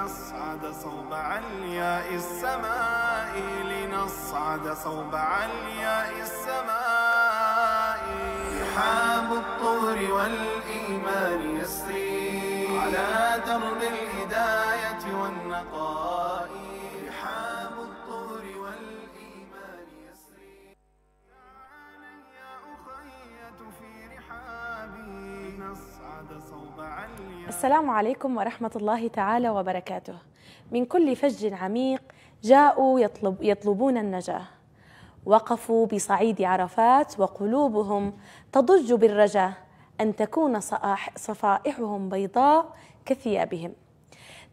لنصعد صوب علياء السماء لنصعد صوب علياء السماء رحاب الطهر والإيمان يسري على درب الهداية والنقاء السلام عليكم ورحمة الله تعالى وبركاته من كل فج عميق جاءوا يطلب يطلبون النجاة وقفوا بصعيد عرفات وقلوبهم تضج بالرجاء أن تكون صفائحهم بيضاء كثيابهم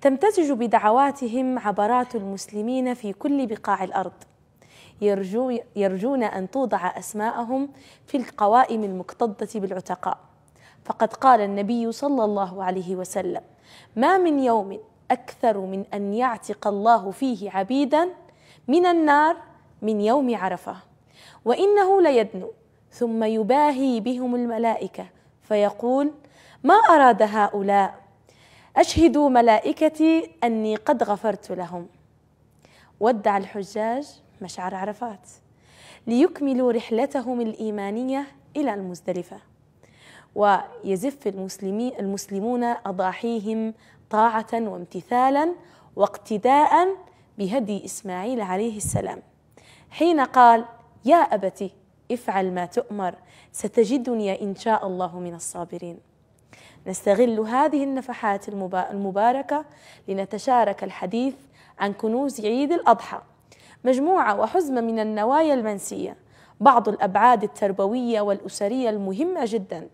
تمتزج بدعواتهم عبرات المسلمين في كل بقاع الأرض يرجو يرجون أن توضع أسماءهم في القوائم المكتظة بالعتقاء فقد قال النبي صلى الله عليه وسلم ما من يوم اكثر من ان يعتق الله فيه عبيدا من النار من يوم عرفه وانه ليدنو ثم يباهي بهم الملائكه فيقول ما اراد هؤلاء اشهدوا ملائكتي اني قد غفرت لهم ودع الحجاج مشعر عرفات ليكملوا رحلتهم الايمانيه الى المزدلفه ويزف المسلمين المسلمون أضاحيهم طاعة وامتثالا واقتداء بهدي إسماعيل عليه السلام حين قال يا أبت افعل ما تؤمر ستجدني إن شاء الله من الصابرين نستغل هذه النفحات المباركة لنتشارك الحديث عن كنوز عيد الأضحى مجموعة وحزمة من النوايا المنسية بعض الأبعاد التربوية والأسرية المهمة جدا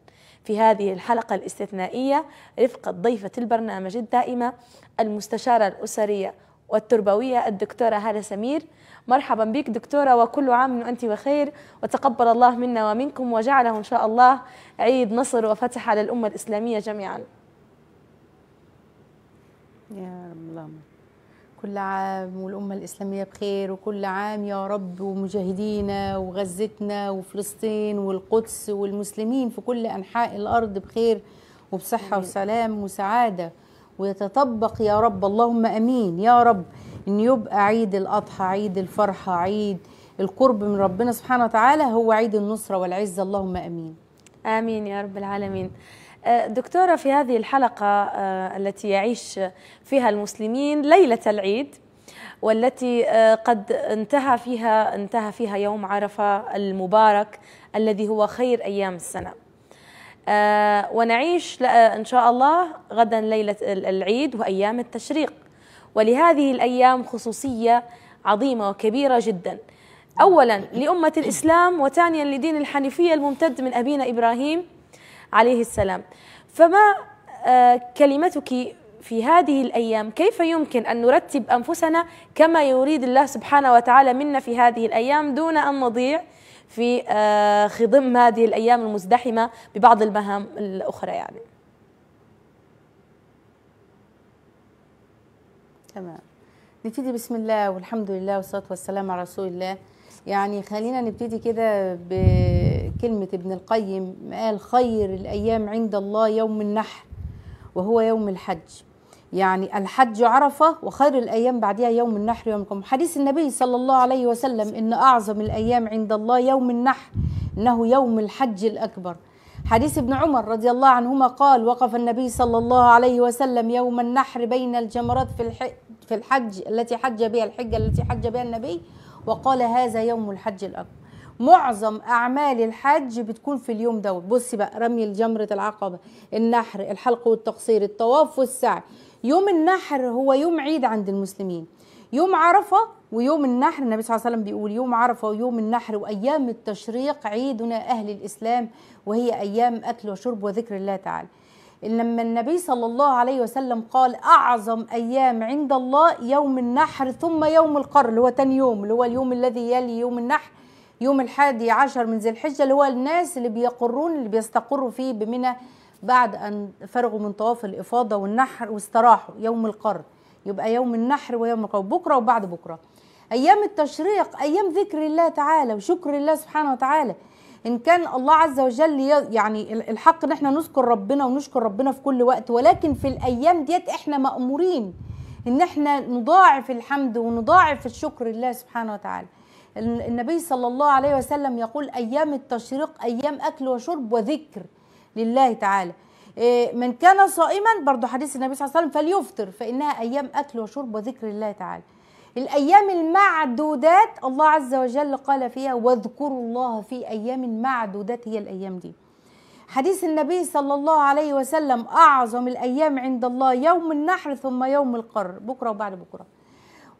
في هذه الحلقة الاستثنائية رفقة ضيفة البرنامج الدائمة المستشارة الأسرية والتربوية الدكتورة هالة سمير مرحبا بك دكتورة وكل عام وأنت بخير وتقبل الله منا ومنكم وجعله إن شاء الله عيد نصر وفتح على الأمة الإسلامية جميعا يا رب اللهم كل عام والأمة الإسلامية بخير وكل عام يا رب ومجاهدينا وغزتنا وفلسطين والقدس والمسلمين في كل أنحاء الأرض بخير وبصحة وسلام وسعادة ويتطبق يا رب اللهم أمين يا رب إن يبقى عيد الأضحى عيد الفرحة عيد القرب من ربنا سبحانه وتعالى هو عيد النصرة والعزة اللهم أمين آمين يا رب العالمين أه، دكتورة في هذه الحلقة أه، التي يعيش فيها المسلمين ليلة العيد والتي أه، قد انتهى فيها انتهى فيها يوم عرفة المبارك الذي هو خير أيام السنة ونعيش إن شاء الله غدا ليلة العيد وأيام التشريق ولهذه الأيام خصوصية عظيمة وكبيرة جدا أولا لأمة الإسلام وثانيا لدين الحنيفية الممتد من أبينا إبراهيم عليه السلام فما آه، كلمتك في هذه الأيام كيف يمكن أن نرتب أنفسنا كما يريد الله سبحانه وتعالى منا في هذه الأيام دون أن نضيع في آه، خضم هذه الأيام المزدحمة ببعض المهام الأخرى يعني تمام نبتدي بسم الله والحمد لله والصلاة والسلام على رسول الله يعني خلينا نبتدي كده بكلمة ابن القيم قال خير الأيام عند الله يوم النحر وهو يوم الحج يعني الحج عرفة وخير الأيام بعدها يوم النحر يوم القيامة حديث النبي صلى الله عليه وسلم إن أعظم الأيام عند الله يوم النحر إنه يوم الحج الأكبر حديث ابن عمر رضي الله عنهما قال وقف النبي صلى الله عليه وسلم يوم النحر بين الجمرات في في الحج التي حج بها الحجة التي حج بها النبي وقال هذا يوم الحج الأكبر معظم اعمال الحج بتكون في اليوم دوت بصي بقى رمي الجمره العقبه النحر الحلق والتقصير الطواف والسعي يوم النحر هو يوم عيد عند المسلمين يوم عرفه ويوم النحر النبي صلى الله عليه وسلم بيقول يوم عرفه ويوم النحر وايام التشريق عيدنا اهل الاسلام وهي ايام اكل وشرب وذكر الله تعالى إن لما النبي صلى الله عليه وسلم قال أعظم أيام عند الله يوم النحر ثم يوم القر اللي هو تاني يوم اللي هو اليوم الذي يلي يوم النحر يوم الحادي عشر من ذي الحجة اللي هو الناس اللي بيقرون اللي بيستقروا فيه بمنى بعد أن فرغوا من طواف الإفاضة والنحر واستراحوا يوم القر يبقى يوم النحر ويوم القر بكرة وبعد بكرة أيام التشريق أيام ذكر الله تعالى وشكر الله سبحانه وتعالى ان كان الله عز وجل يعني الحق ان احنا نذكر ربنا ونشكر ربنا في كل وقت ولكن في الايام ديت احنا مامورين ان احنا نضاعف الحمد ونضاعف الشكر لله سبحانه وتعالى النبي صلى الله عليه وسلم يقول ايام التشريق ايام اكل وشرب وذكر لله تعالى إيه، من كان صائما برضو حديث النبي صلى الله عليه وسلم فليفطر فانها ايام اكل وشرب وذكر لله تعالى الأيام المعدودات الله عز وجل قال فيها واذكروا الله في أيام معدودات هي الأيام دي حديث النبي صلى الله عليه وسلم أعظم الأيام عند الله يوم النحر ثم يوم القر بكرة وبعد بكرة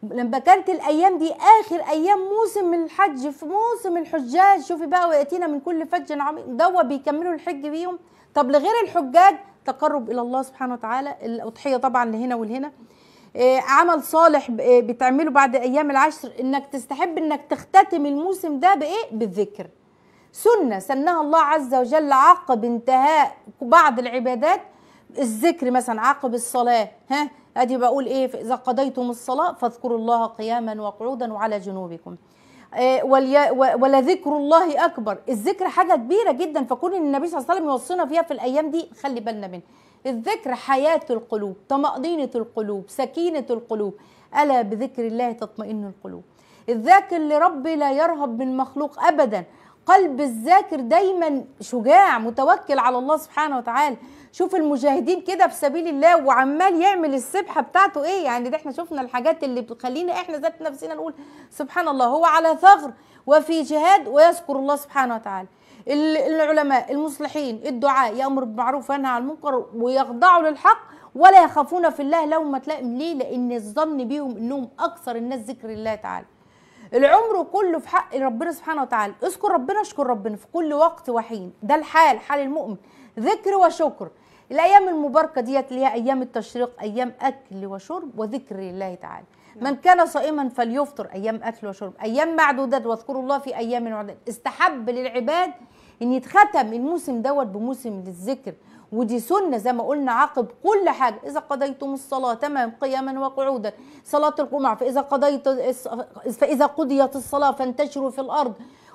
لما كانت الأيام دي آخر أيام موسم الحج في موسم الحجاج شوفي بقى ويأتينا من كل فج عميق دوا بيكملوا الحج بيهم طب لغير الحجاج تقرب إلى الله سبحانه وتعالى الأضحية طبعا لهنا ولهنا آه، عمل صالح آه، بتعمله بعد ايام العشر انك تستحب انك تختتم الموسم ده بايه بالذكر سنه سنها الله عز وجل عقب انتهاء بعض العبادات الذكر مثلا عقب الصلاه ها ادي بقول ايه اذا قضيتم الصلاه فاذكروا الله قياما وقعودا وعلى جنوبكم آه، ولذكر الله اكبر الذكر حاجه كبيره جدا فكون النبي صلى الله عليه وسلم يوصينا فيها في الايام دي خلي بالنا منها الذكر حياة القلوب طمأنينة القلوب سكينة القلوب ألا بذكر الله تطمئن القلوب الذاكر لرب لا يرهب من مخلوق أبدا قلب الذاكر دايما شجاع متوكل على الله سبحانه وتعالى شوف المجاهدين كده في سبيل الله وعمال يعمل السبحه بتاعته ايه يعني ده احنا شفنا الحاجات اللي بتخلينا احنا ذات نفسنا نقول سبحان الله هو على ثغر وفي جهاد ويذكر الله سبحانه وتعالى العلماء المصلحين الدعاء يأمر بالمعروف وينهى عن المنكر ويخضعوا للحق ولا يخافون في الله ما لائم ليه لأن الظن بيهم إنهم أكثر الناس ذكر الله تعالى العمر كله في حق ربنا سبحانه وتعالى اذكر ربنا اشكر ربنا في كل وقت وحين ده الحال حال المؤمن ذكر وشكر الايام المباركه ديت اللي هي ايام التشريق ايام اكل وشرب وذكر لله تعالى من نعم. كان صائما فليفطر ايام اكل وشرب ايام معدودات واذكروا الله في ايام معدودات استحب للعباد ان يتختم الموسم دوت بموسم للذكر ودي سنة زي ما قلنا عقب كل حاجة إذا قضيتم الصلاة تمام قياما وقعودا صلاة الجمعة فإذا قضيت فإذا قضيت الصلاة فانتشروا في الأرض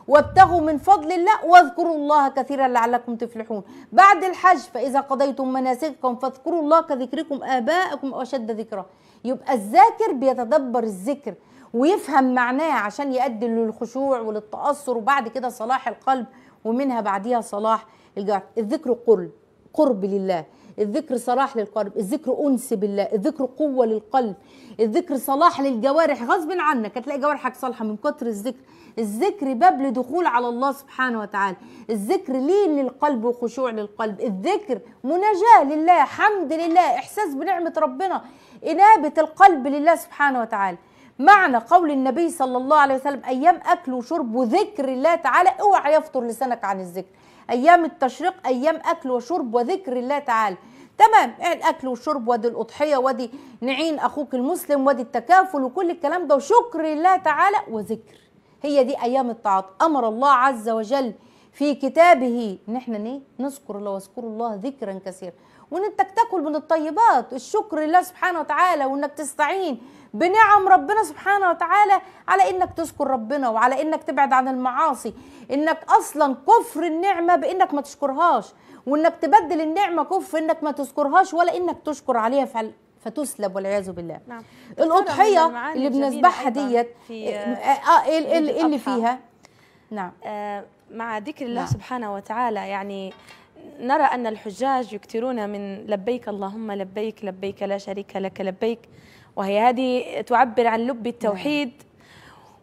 وابتغوا من فضل الله واذكروا الله كثيرا لعلكم تفلحون بعد الحج فإذا قضيتم مناسككم فاذكروا الله كذكركم آباءكم أشد ذكرا يبقى الذاكر بيتدبر الذكر ويفهم معناه عشان يؤدي للخشوع وللتأثر وبعد كده صلاح القلب ومنها بعديها صلاح الجوارح الذكر قرب قرب لله الذكر صلاح للقلب الذكر انس بالله الذكر قوه للقلب الذكر صلاح للجوارح غصب عنك هتلاقي جوارحك صالحه من كتر الذكر الذكر باب لدخول على الله سبحانه وتعالى الذكر لين للقلب وخشوع للقلب الذكر مناجاه لله حمد لله احساس بنعمه ربنا انابه القلب لله سبحانه وتعالى معنى قول النبي صلى الله عليه وسلم أيام أكل وشرب وذكر الله تعالى اوعى يفطر لسانك عن الذكر أيام التشريق أيام أكل وشرب وذكر الله تعالى تمام الاكل والشرب وادي الاضحيه وادي نعين اخوك المسلم وادي التكافل وكل الكلام ده وشكر الله تعالى وذكر هي دي ايام الطاعات امر الله عز وجل في كتابه ان احنا نذكر الله واذكروا الله ذكرا كثيرا وان تاكل من الطيبات الشكر لله سبحانه وتعالى وانك تستعين بنعم ربنا سبحانه وتعالى على انك تشكر ربنا وعلى انك تبعد عن المعاصي انك اصلا كفر النعمه بانك ما تشكرهاش وانك تبدل النعمه كفر انك ما تذكرهاش ولا انك تشكر عليها فعل فتسلب والعياذ بالله نعم. الاضحيه اللي بنذبحها ديت في آه, آه،, آه، اللي فيها نعم آه مع ذكر الله نعم. سبحانه وتعالى يعني نرى أن الحجاج يكثرون من لبيك اللهم لبيك لبيك لا شريك لك لبيك وهي هذه تعبر عن لب التوحيد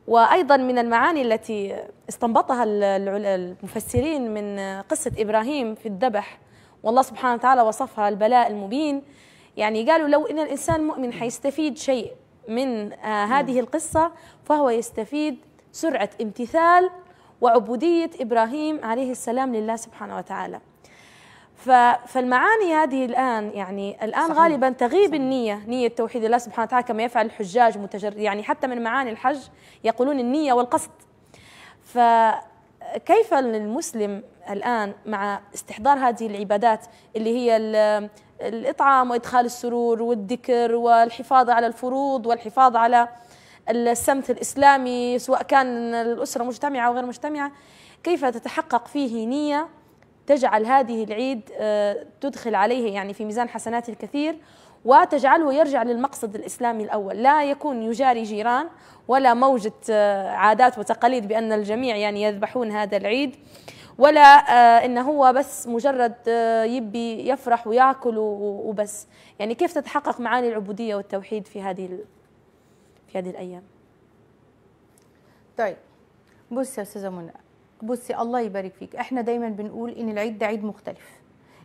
وأيضا من المعاني التي استنبطها المفسرين من قصة إبراهيم في الذبح والله سبحانه وتعالى وصفها البلاء المبين يعني قالوا لو إن الإنسان مؤمن حيستفيد شيء من آه، هذه القصة فهو يستفيد سرعة امتثال وعبودية إبراهيم عليه السلام لله سبحانه وتعالى فالمعاني هذه الآن يعني الآن صحيح. غالبا تغيب صحيح. النية نية توحيد الله سبحانه وتعالى كما يفعل الحجاج متجر يعني حتى من معاني الحج يقولون النية والقصد فكيف المسلم الآن مع استحضار هذه العبادات اللي هي الإطعام وإدخال السرور والذكر والحفاظ على الفروض والحفاظ على السمت الإسلامي سواء كان الأسرة مجتمعة أو غير مجتمعة كيف تتحقق فيه نية تجعل هذه العيد آه، تدخل عليه يعني في ميزان حسناته الكثير وتجعله يرجع للمقصد الإسلامي الأول لا يكون يجاري جيران ولا موجة آه، عادات وتقاليد بأن الجميع يعني يذبحون هذا العيد ولا آه، إن هو بس مجرد يبي يفرح وياكل وبس يعني كيف تتحقق معاني العبودية والتوحيد في هذه في هذه الأيام طيب بصي يا أستاذة منى بصي الله يبارك فيك احنا دايما بنقول ان العيد ده عيد مختلف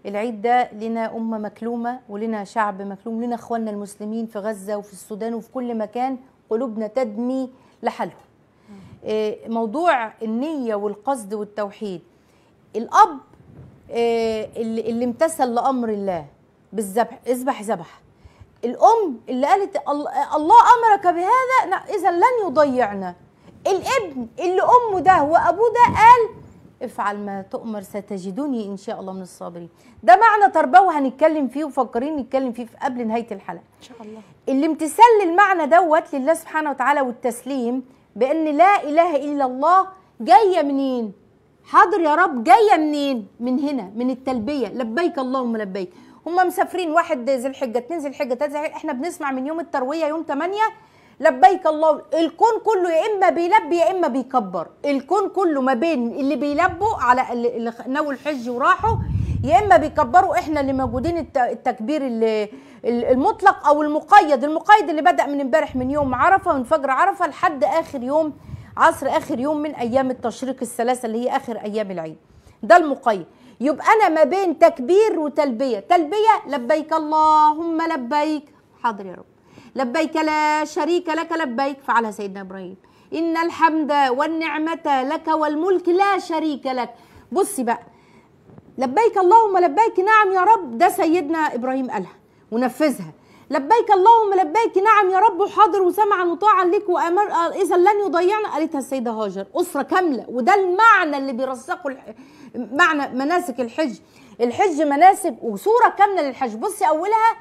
العيد ده لنا أمة مكلومة ولنا شعب مكلوم لنا إخواننا المسلمين في غزة وفي السودان وفي كل مكان قلوبنا تدمي لحالهم آه، موضوع النية والقصد والتوحيد الأب آه، اللي امتثل لأمر الله بالذبح اذبح ذبح الأم اللي قالت الله أمرك بهذا إذا لن يضيعنا الابن اللي امه ده وابوه ده قال افعل ما تؤمر ستجدوني ان شاء الله من الصابرين ده معنى تربوي هنتكلم فيه وفكرين نتكلم فيه في قبل نهايه الحلقه ان شاء الله الامتثال للمعنى دوت لله سبحانه وتعالى والتسليم بان لا اله الا الله جايه منين حاضر يا رب جايه منين من هنا من التلبيه لبيك اللهم لبيك هم مسافرين واحد ذي الحجه اثنين ذي الحجه ثلاثه احنا بنسمع من يوم الترويه يوم 8 لبيك الله الكون كله يا اما بيلبي يا اما بيكبر الكون كله ما بين اللي بيلبوا على اللي نووا الحج وراحوا يا اما بيكبروا احنا اللي موجودين التكبير اللي المطلق او المقيد المقيد اللي بدا من امبارح من يوم عرفه من فجر عرفه لحد اخر يوم عصر اخر يوم من ايام التشريق الثلاثه اللي هي اخر ايام العيد ده المقيد يبقى انا ما بين تكبير وتلبيه تلبيه لبيك اللهم لبيك حاضر يا رب لبيك لا شريك لك لبيك فعلها سيدنا إبراهيم إن الحمد والنعمة لك والملك لا شريك لك بصي بقى لبيك اللهم لبيك نعم يا رب ده سيدنا إبراهيم قالها ونفذها لبيك اللهم لبيك نعم يا رب حاضر وسمعا وطاعا لك وامر اذا لن يضيعنا قالتها السيده هاجر اسره كامله وده المعنى اللي بيرسخوا معنى مناسك الحج الحج مناسك وصوره كامله للحج بصي اولها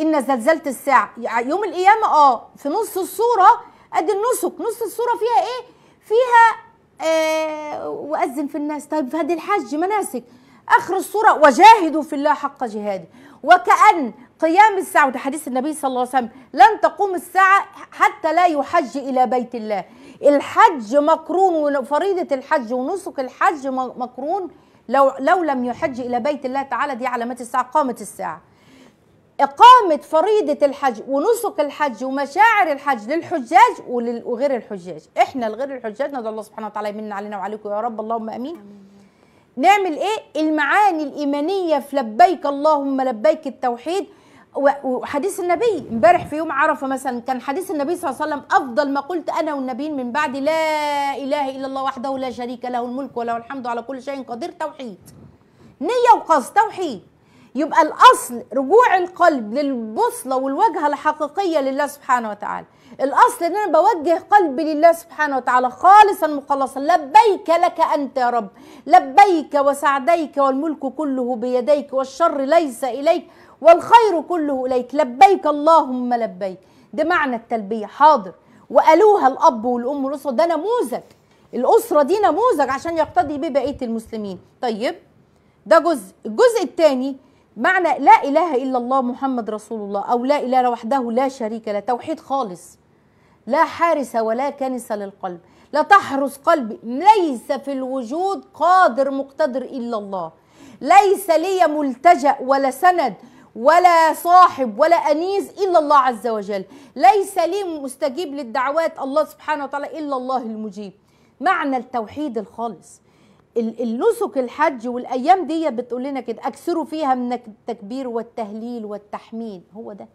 ان زلزلت الساعه يوم القيامه اه في نص الصوره قد النسك نص الصوره فيها ايه فيها آه واذن في الناس طيب في هذه الحج مناسك اخر الصوره وجاهدوا في الله حق جهاده وكأن قيام الساعة وده حديث النبي صلى الله عليه وسلم لن تقوم الساعة حتى لا يحج إلى بيت الله الحج مقرون وفريضة الحج ونسك الحج مقرون لو, لو لم يحج إلى بيت الله تعالى دي علامات الساعة قامت الساعة إقامة فريضة الحج ونسك الحج ومشاعر الحج للحجاج وغير الحجاج إحنا لغير الحجاج ندعو الله سبحانه وتعالى يمن علينا وعليكم يا رب اللهم أمين, أمين. نعمل إيه المعاني الإيمانية في لبيك اللهم لبيك التوحيد وحديث النبي امبارح في يوم عرفه مثلا كان حديث النبي صلى الله عليه وسلم افضل ما قلت انا والنبيين من بعد لا اله الا الله وحده لا شريك له الملك وله الحمد على كل شيء قدير توحيد نيه وقصد توحيد يبقى الأصل رجوع القلب للبوصلة والواجهة الحقيقية لله سبحانه وتعالى الأصل إن أنا بوجه قلبي لله سبحانه وتعالى خالصا مخلصا لبيك لك أنت يا رب لبيك وسعديك والملك كله بيديك والشر ليس إليك والخير كله إليك لبيك اللهم لبيك ده معنى التلبية حاضر وقالوها الأب والأم والأسرة ده نموذج الأسرة دي نموذج عشان يقتدي به بقية المسلمين طيب ده جزء الجزء الثاني معنى لا إله إلا الله محمد رسول الله أو لا إله وحده لا شريك له توحيد خالص لا حارس ولا كنس للقلب لا تحرس قلبي ليس في الوجود قادر مقتدر إلا الله ليس لي ملتجأ ولا سند ولا صاحب ولا أنيس إلا الله عز وجل ليس لي مستجيب للدعوات الله سبحانه وتعالى إلا الله المجيب معنى التوحيد الخالص النسك الحج والايام دي بتقول لنا كده اكثروا فيها من التكبير والتهليل والتحميد هو ده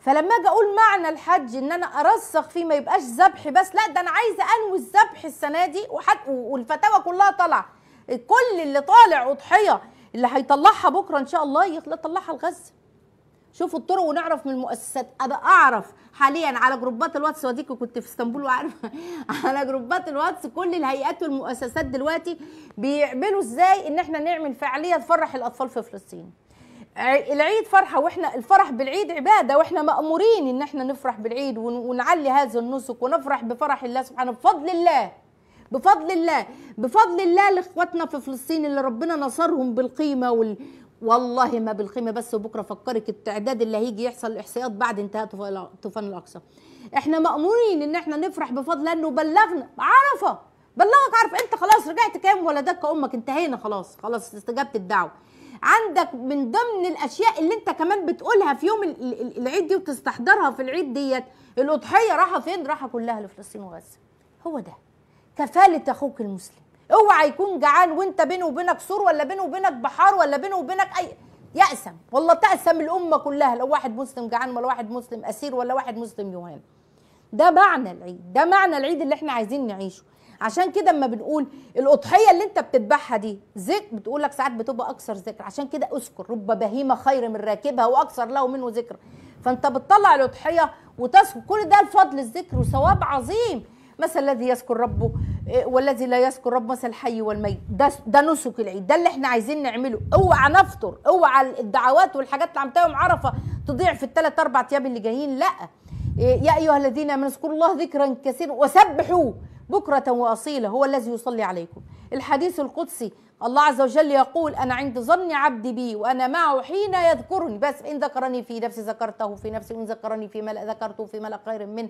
فلما اجي اقول معنى الحج ان انا ارسخ فيه ما يبقاش ذبح بس لا ده انا عايزه انوي الذبح السنه دي والفتاوى كلها طالعه كل اللي طالع اضحيه اللي هيطلعها بكره ان شاء الله يطلعها لغزه شوفوا الطرق ونعرف من المؤسسات انا اعرف حاليا على جروبات الواتس واديكي كنت في اسطنبول وعارفه على جروبات الواتس كل الهيئات والمؤسسات دلوقتي بيعملوا ازاي ان احنا نعمل فعاليه تفرح الاطفال في فلسطين العيد فرحه واحنا الفرح بالعيد عباده واحنا مامورين ان احنا نفرح بالعيد ونعلي هذا النسك ونفرح بفرح الله سبحانه بفضل الله بفضل الله بفضل الله لاخواتنا في فلسطين اللي ربنا نصرهم بالقيمه وال والله ما بالقيمه بس وبكره فكرك التعداد اللي هيجي يحصل الاحصائيات بعد انتهاء طوفان الاقصى احنا مامورين ان احنا نفرح بفضل انه بلغنا عرفه بلغك عارف انت خلاص رجعت كام ولدك امك انتهينا خلاص خلاص استجابت الدعوه عندك من ضمن الاشياء اللي انت كمان بتقولها في يوم العيد دي وتستحضرها في العيد ديت الاضحيه راحه فين راحه كلها لفلسطين وغزه هو ده كفاله اخوك المسلم اوعى يكون جعان وانت بينه وبينك سور ولا بينه وبينك بحار ولا بينه وبينك اي يأسم والله تأسم الأمة كلها لو واحد مسلم جعان ولا واحد مسلم أسير ولا واحد مسلم يهان ده معنى العيد ده معنى العيد اللي احنا عايزين نعيشه عشان كده اما بنقول الأضحية اللي انت بتذبحها دي ذكر بتقول لك ساعات بتبقى أكثر ذكر عشان كده أذكر رب بهيمة خير من راكبها وأكثر له منه ذكر فانت بتطلع الأضحية وتذكر كل ده الفضل الذكر وثواب عظيم مثل الذي يذكر ربه إيه، والذي لا يذكر رب مثل الحي والميت ده ده نسك العيد ده اللي احنا عايزين نعمله اوعى نفطر اوعى الدعوات والحاجات اللي عملتها يوم عرفه تضيع في الثلاث اربع ايام اللي جايين لا إيه، يا ايها الذين امنوا اذكروا الله ذكرا كثيرا وسبحوا بكرة وأصيلا هو الذي يصلي عليكم الحديث القدسي الله عز وجل يقول أنا عند ظن عبدي بي وأنا معه حين يذكرني بس إن ذكرني في نفسي ذكرته في نفسي وإن ذكرني في ملأ ذكرته في ملأ خير منه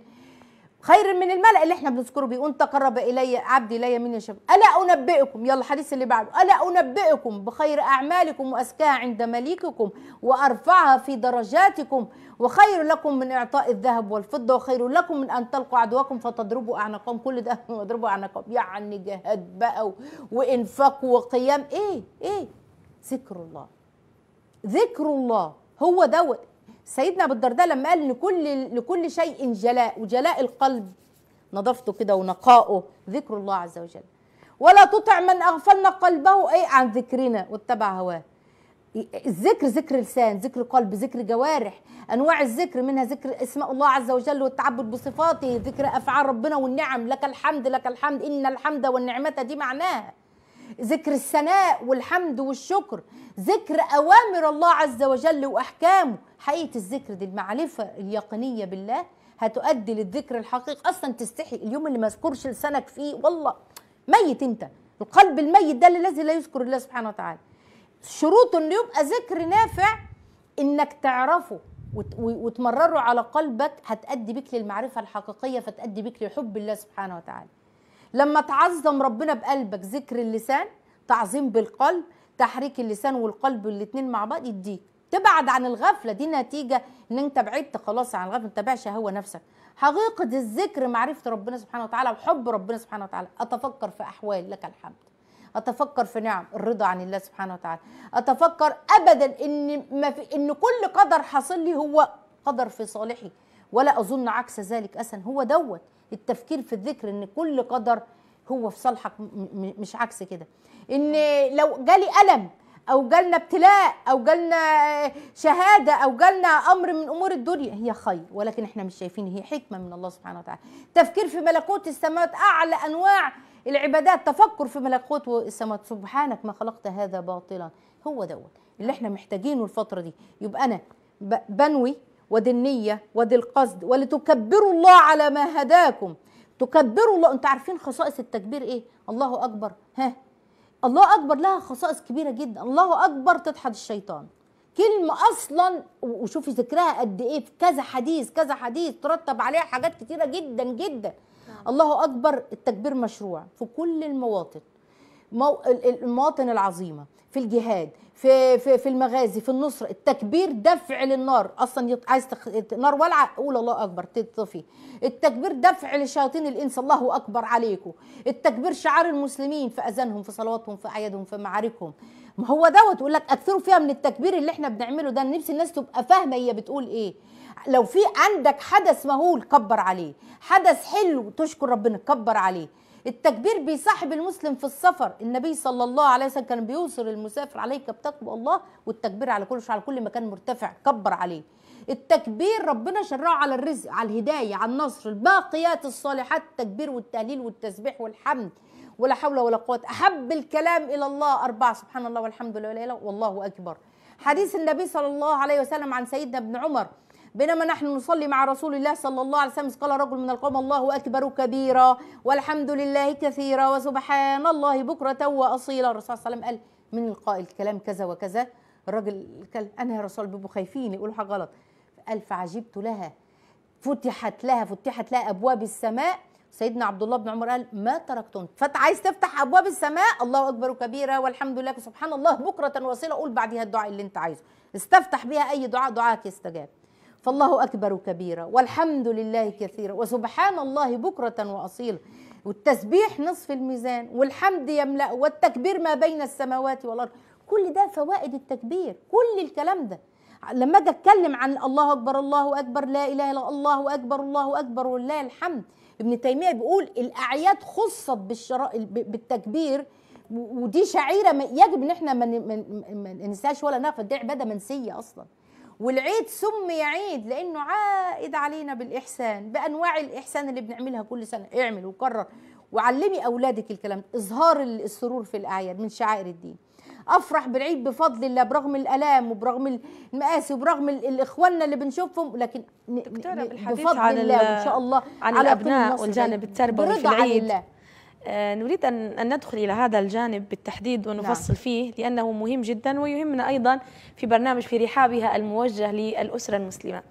خير من الملأ اللي احنا بنذكره بيقول تقرب الي عبدي الي من يشاء الا انبئكم يلا الحديث اللي بعده الا انبئكم بخير اعمالكم وازكاها عند مليككم وارفعها في درجاتكم وخير لكم من اعطاء الذهب والفضه وخير لكم من ان تلقوا عدوكم فتضربوا اعناقهم كل ده اضربوا اعناقهم يعني جهاد بقى وانفاق وقيام ايه ايه ذكر الله ذكر الله هو دوت سيدنا ابو الدرداء لما قال لكل لكل شيء جلاء وجلاء القلب نظافته كده ونقاؤه ذكر الله عز وجل ولا تطع من اغفلنا قلبه ايه عن ذكرنا واتبع هواه الذكر ذكر لسان ذكر قلب ذكر جوارح انواع الذكر منها ذكر اسماء الله عز وجل والتعبد بصفاته ذكر افعال ربنا والنعم لك الحمد لك الحمد ان الحمد والنعمه دي معناها ذكر الثناء والحمد والشكر ذكر أوامر الله عز وجل وأحكامه حقيقة الذكر دي المعرفة اليقينية بالله هتؤدي للذكر الحقيقي أصلا تستحي اليوم اللي ما اذكرش لسانك فيه والله ميت أنت القلب الميت ده الذي لا يذكر الله سبحانه وتعالى شروط انه يبقى ذكر نافع انك تعرفه وتمرره على قلبك هتأدي بك للمعرفة الحقيقية فتأدي بك لحب الله سبحانه وتعالى لما تعظم ربنا بقلبك ذكر اللسان تعظيم بالقلب تحريك اللسان والقلب الاثنين مع بعض يديك تبعد عن الغفله دي نتيجه ان انت بعدت خلاص عن الغفله ما تتبعش هو نفسك حقيقه الذكر معرفه ربنا سبحانه وتعالى وحب ربنا سبحانه وتعالى اتفكر في احوال لك الحمد اتفكر في نعم الرضا عن الله سبحانه وتعالى اتفكر ابدا ان ما في ان كل قدر حاصل لي هو قدر في صالحي ولا اظن عكس ذلك اسا هو دوت التفكير في الذكر ان كل قدر هو في صالحك مش عكس كده ان لو جالي الم او جالنا ابتلاء او جالنا شهاده او جالنا امر من امور الدنيا هي خير ولكن احنا مش شايفين هي حكمه من الله سبحانه وتعالى تفكير في ملكوت السماوات اعلى انواع العبادات تفكر في ملكوت السماوات سبحانك ما خلقت هذا باطلا هو دوت اللي احنا محتاجينه الفتره دي يبقى انا بنوي ودي النية ودي القصد ولتكبروا الله على ما هداكم تكبروا الله انتوا عارفين خصائص التكبير ايه الله اكبر ها الله اكبر لها خصائص كبيره جدا الله اكبر تدحض الشيطان كلمه اصلا وشوفي ذكرها قد ايه في كذا حديث كذا حديث ترتب عليها حاجات كتيره جدا جدا الله اكبر التكبير مشروع في كل المواطن المواطن العظيمه في الجهاد في في في المغازي في النصر التكبير دفع للنار اصلا عايز تخ... نار والعه قول الله اكبر تطفي التكبير دفع لشياطين الانس الله اكبر عليكم التكبير شعار المسلمين في اذانهم في صلواتهم في اعيادهم في معاركهم ما هو دوت يقول لك اكثروا فيها من التكبير اللي احنا بنعمله ده نفسي الناس تبقى فاهمه هي بتقول ايه لو في عندك حدث مهول كبر عليه حدث حلو تشكر ربنا كبر عليه التكبير بيصاحب المسلم في السفر النبي صلى الله عليه وسلم كان بيوصل المسافر عليك بتقوى الله والتكبير على كل على كل مكان مرتفع كبر عليه التكبير ربنا شرعه على الرزق على الهدايه على النصر الباقيات الصالحات التكبير والتهليل والتسبيح والحمد ولا حول ولا قوه احب الكلام الى الله اربع سبحان الله والحمد لله والله اكبر حديث النبي صلى الله عليه وسلم عن سيدنا ابن عمر بينما نحن نصلي مع رسول الله صلى الله عليه وسلم قال رجل من القوم الله أكبر كبيرا والحمد لله كثيرا وسبحان الله بكرة وأصيلا الرسول صلى الله عليه وسلم قال من القائل كلام كذا وكذا الراجل قال أنا يا رسول بيبقوا خايفين يقولوا حاجة غلط قال فعجبت لها فتحت لها فتحت لها أبواب السماء سيدنا عبد الله بن عمر قال ما تركتن فانت عايز تفتح ابواب السماء الله اكبر كبيره والحمد لله سبحان الله بكره واصيلا قول بعدها الدعاء اللي انت عايزه استفتح بها اي دعاء دعاءك يستجاب فالله أكبر كبيرا والحمد لله كثيرا وسبحان الله بكرة وأصيلا والتسبيح نصف الميزان والحمد يملأ والتكبير ما بين السماوات والأرض كل ده فوائد التكبير كل الكلام ده لما اجي اتكلم عن الله اكبر الله اكبر لا اله الا الله اكبر الله اكبر ولله الحمد ابن تيميه بيقول الاعياد خصت بالشرا... بالتكبير ودي شعيره يجب ان احنا ما ننساهاش ولا نغفل دي عباده منسيه اصلا والعيد سمي عيد لانه عائد علينا بالاحسان بانواع الاحسان اللي بنعملها كل سنه اعمل وكرر وعلمي اولادك الكلام اظهار السرور في الاعياد من شعائر الدين افرح بالعيد بفضل الله برغم الالام وبرغم المآسي وبرغم الاخواننا اللي بنشوفهم لكن دكتوره بالحديث بفضل عن الله وان شاء الله عن على الابناء والجانب التربوي في العيد الله آه، نريد أن ندخل إلى هذا الجانب بالتحديد نعم. ونفصل نعم. فيه لأنه مهم جدا ويهمنا أيضا في برنامج في رحابها الموجه للأسرة المسلمة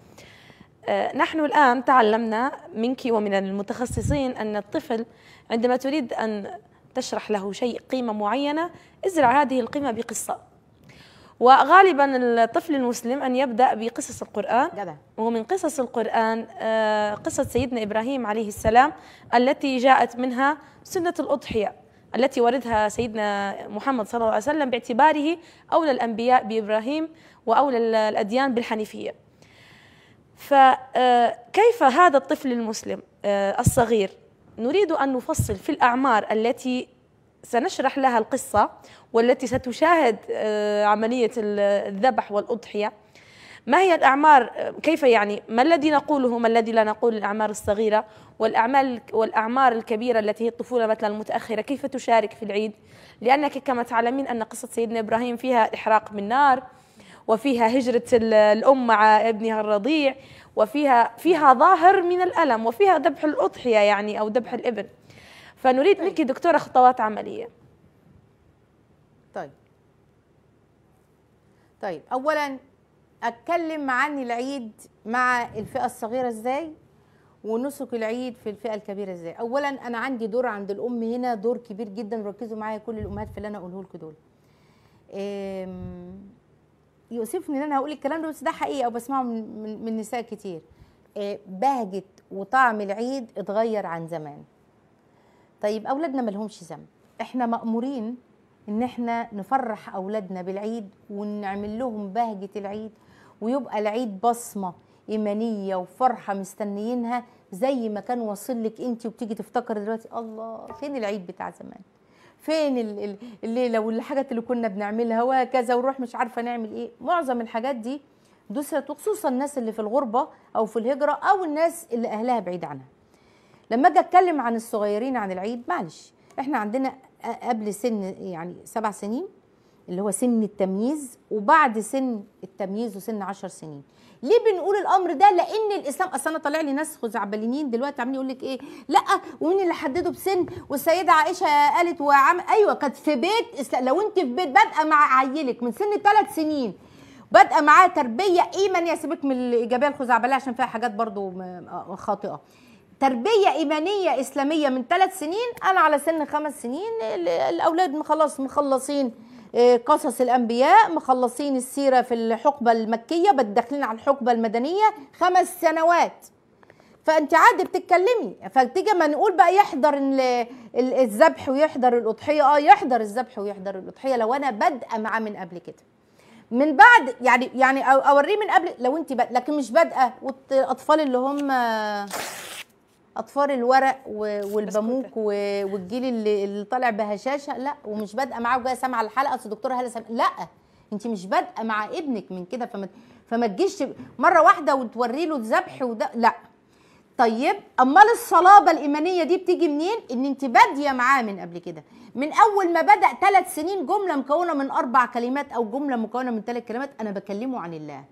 آه، نحن الآن تعلمنا منك ومن المتخصصين أن الطفل عندما تريد أن تشرح له شيء قيمة معينة ازرع هذه القيمة بقصة وغالبا الطفل المسلم أن يبدأ بقصص القرآن جدا. ومن قصص القرآن آه، قصة سيدنا إبراهيم عليه السلام التي جاءت منها سنة الأضحية التي وردها سيدنا محمد صلى الله عليه وسلم باعتباره أولى الأنبياء بإبراهيم وأولى الأديان بالحنيفية فكيف آه، هذا الطفل المسلم آه، الصغير نريد أن نفصل في الأعمار التي سنشرح لها القصة والتي ستشاهد آه، عملية الذبح والأضحية ما هي الأعمار كيف يعني ما الذي نقوله ما الذي لا نقول الأعمار الصغيرة والأعمال والأعمار الكبيرة التي هي الطفولة مثلا المتأخرة كيف تشارك في العيد لأنك كما تعلمين أن قصة سيدنا إبراهيم فيها إحراق من نار وفيها هجرة الأم مع ابنها الرضيع وفيها فيها ظاهر من الألم وفيها ذبح الأضحية يعني أو ذبح الإبن فنريد طيب. منك دكتورة خطوات عملية طيب طيب أولا أتكلم عن العيد مع الفئة الصغيرة إزاي ونسك العيد في الفئه الكبيره ازاي اولا انا عندي دور عند الام هنا دور كبير جدا ركزوا معايا كل الامهات في اللي انا اقوله لكم دول يؤسفني ان انا هقول الكلام ده بس ده حقيقه وبسمعه من, من, من نساء كتير آه، بهجه وطعم العيد اتغير عن زمان طيب اولادنا ملهمش ذنب احنا مامورين ان احنا نفرح اولادنا بالعيد ونعمل لهم بهجه العيد ويبقى العيد بصمه ايمانيه وفرحه مستنيينها زي ما كان واصل لك انت وبتيجي تفتكر دلوقتي الله فين العيد بتاع زمان فين الليله والحاجات اللي كنا بنعملها وهكذا ونروح مش عارفه نعمل ايه معظم الحاجات دي دوست وخصوصا الناس اللي في الغربه او في الهجره او الناس اللي اهلها بعيد عنها لما اجي اتكلم عن الصغيرين عن العيد معلش احنا عندنا قبل سن يعني سبع سنين اللي هو سن التمييز وبعد سن التمييز وسن عشر سنين ليه بنقول الامر ده لان الاسلام اصل انا طالع لي ناس خزعبلينين دلوقتي عاملين يقول لك ايه لا ومين اللي حدده بسن والسيده عائشه قالت وعم ايوه كانت في بيت لو انت في بيت بادئه مع عيلك من سن ثلاث سنين بادئه معاه تربيه ايمانيه سيبك من الايجابيه الخزعبليه عشان فيها حاجات برضو خاطئه تربية إيمانية إسلامية من ثلاث سنين أنا على سن خمس سنين الأولاد خلاص مخلصين آه، قصص الأنبياء مخلصين السيرة في الحقبة المكية بتدخلين على الحقبة المدنية خمس سنوات فانت عادي بتتكلمي فتيجي ما نقول بقى يحضر الذبح ويحضر الاضحيه اه يحضر الذبح ويحضر الاضحيه لو انا بادئه معاه من قبل كده من بعد يعني يعني اوريه من قبل لو انت لكن مش بادئه والاطفال اللي هم اطفال الورق والباموك والجيل اللي, طالع بهشاشه لا ومش بادئه معاه وجايه سامعه الحلقه اصل دكتوره هاله سامعه لا انت مش بادئه مع ابنك من كده فما فما تجيش مره واحده وتوري له الذبح وده لا طيب امال الصلابه الايمانيه دي بتيجي منين ان انت باديه معاه من قبل كده من اول ما بدا ثلاث سنين جمله مكونه من اربع كلمات او جمله مكونه من ثلاث كلمات انا بكلمه عن الله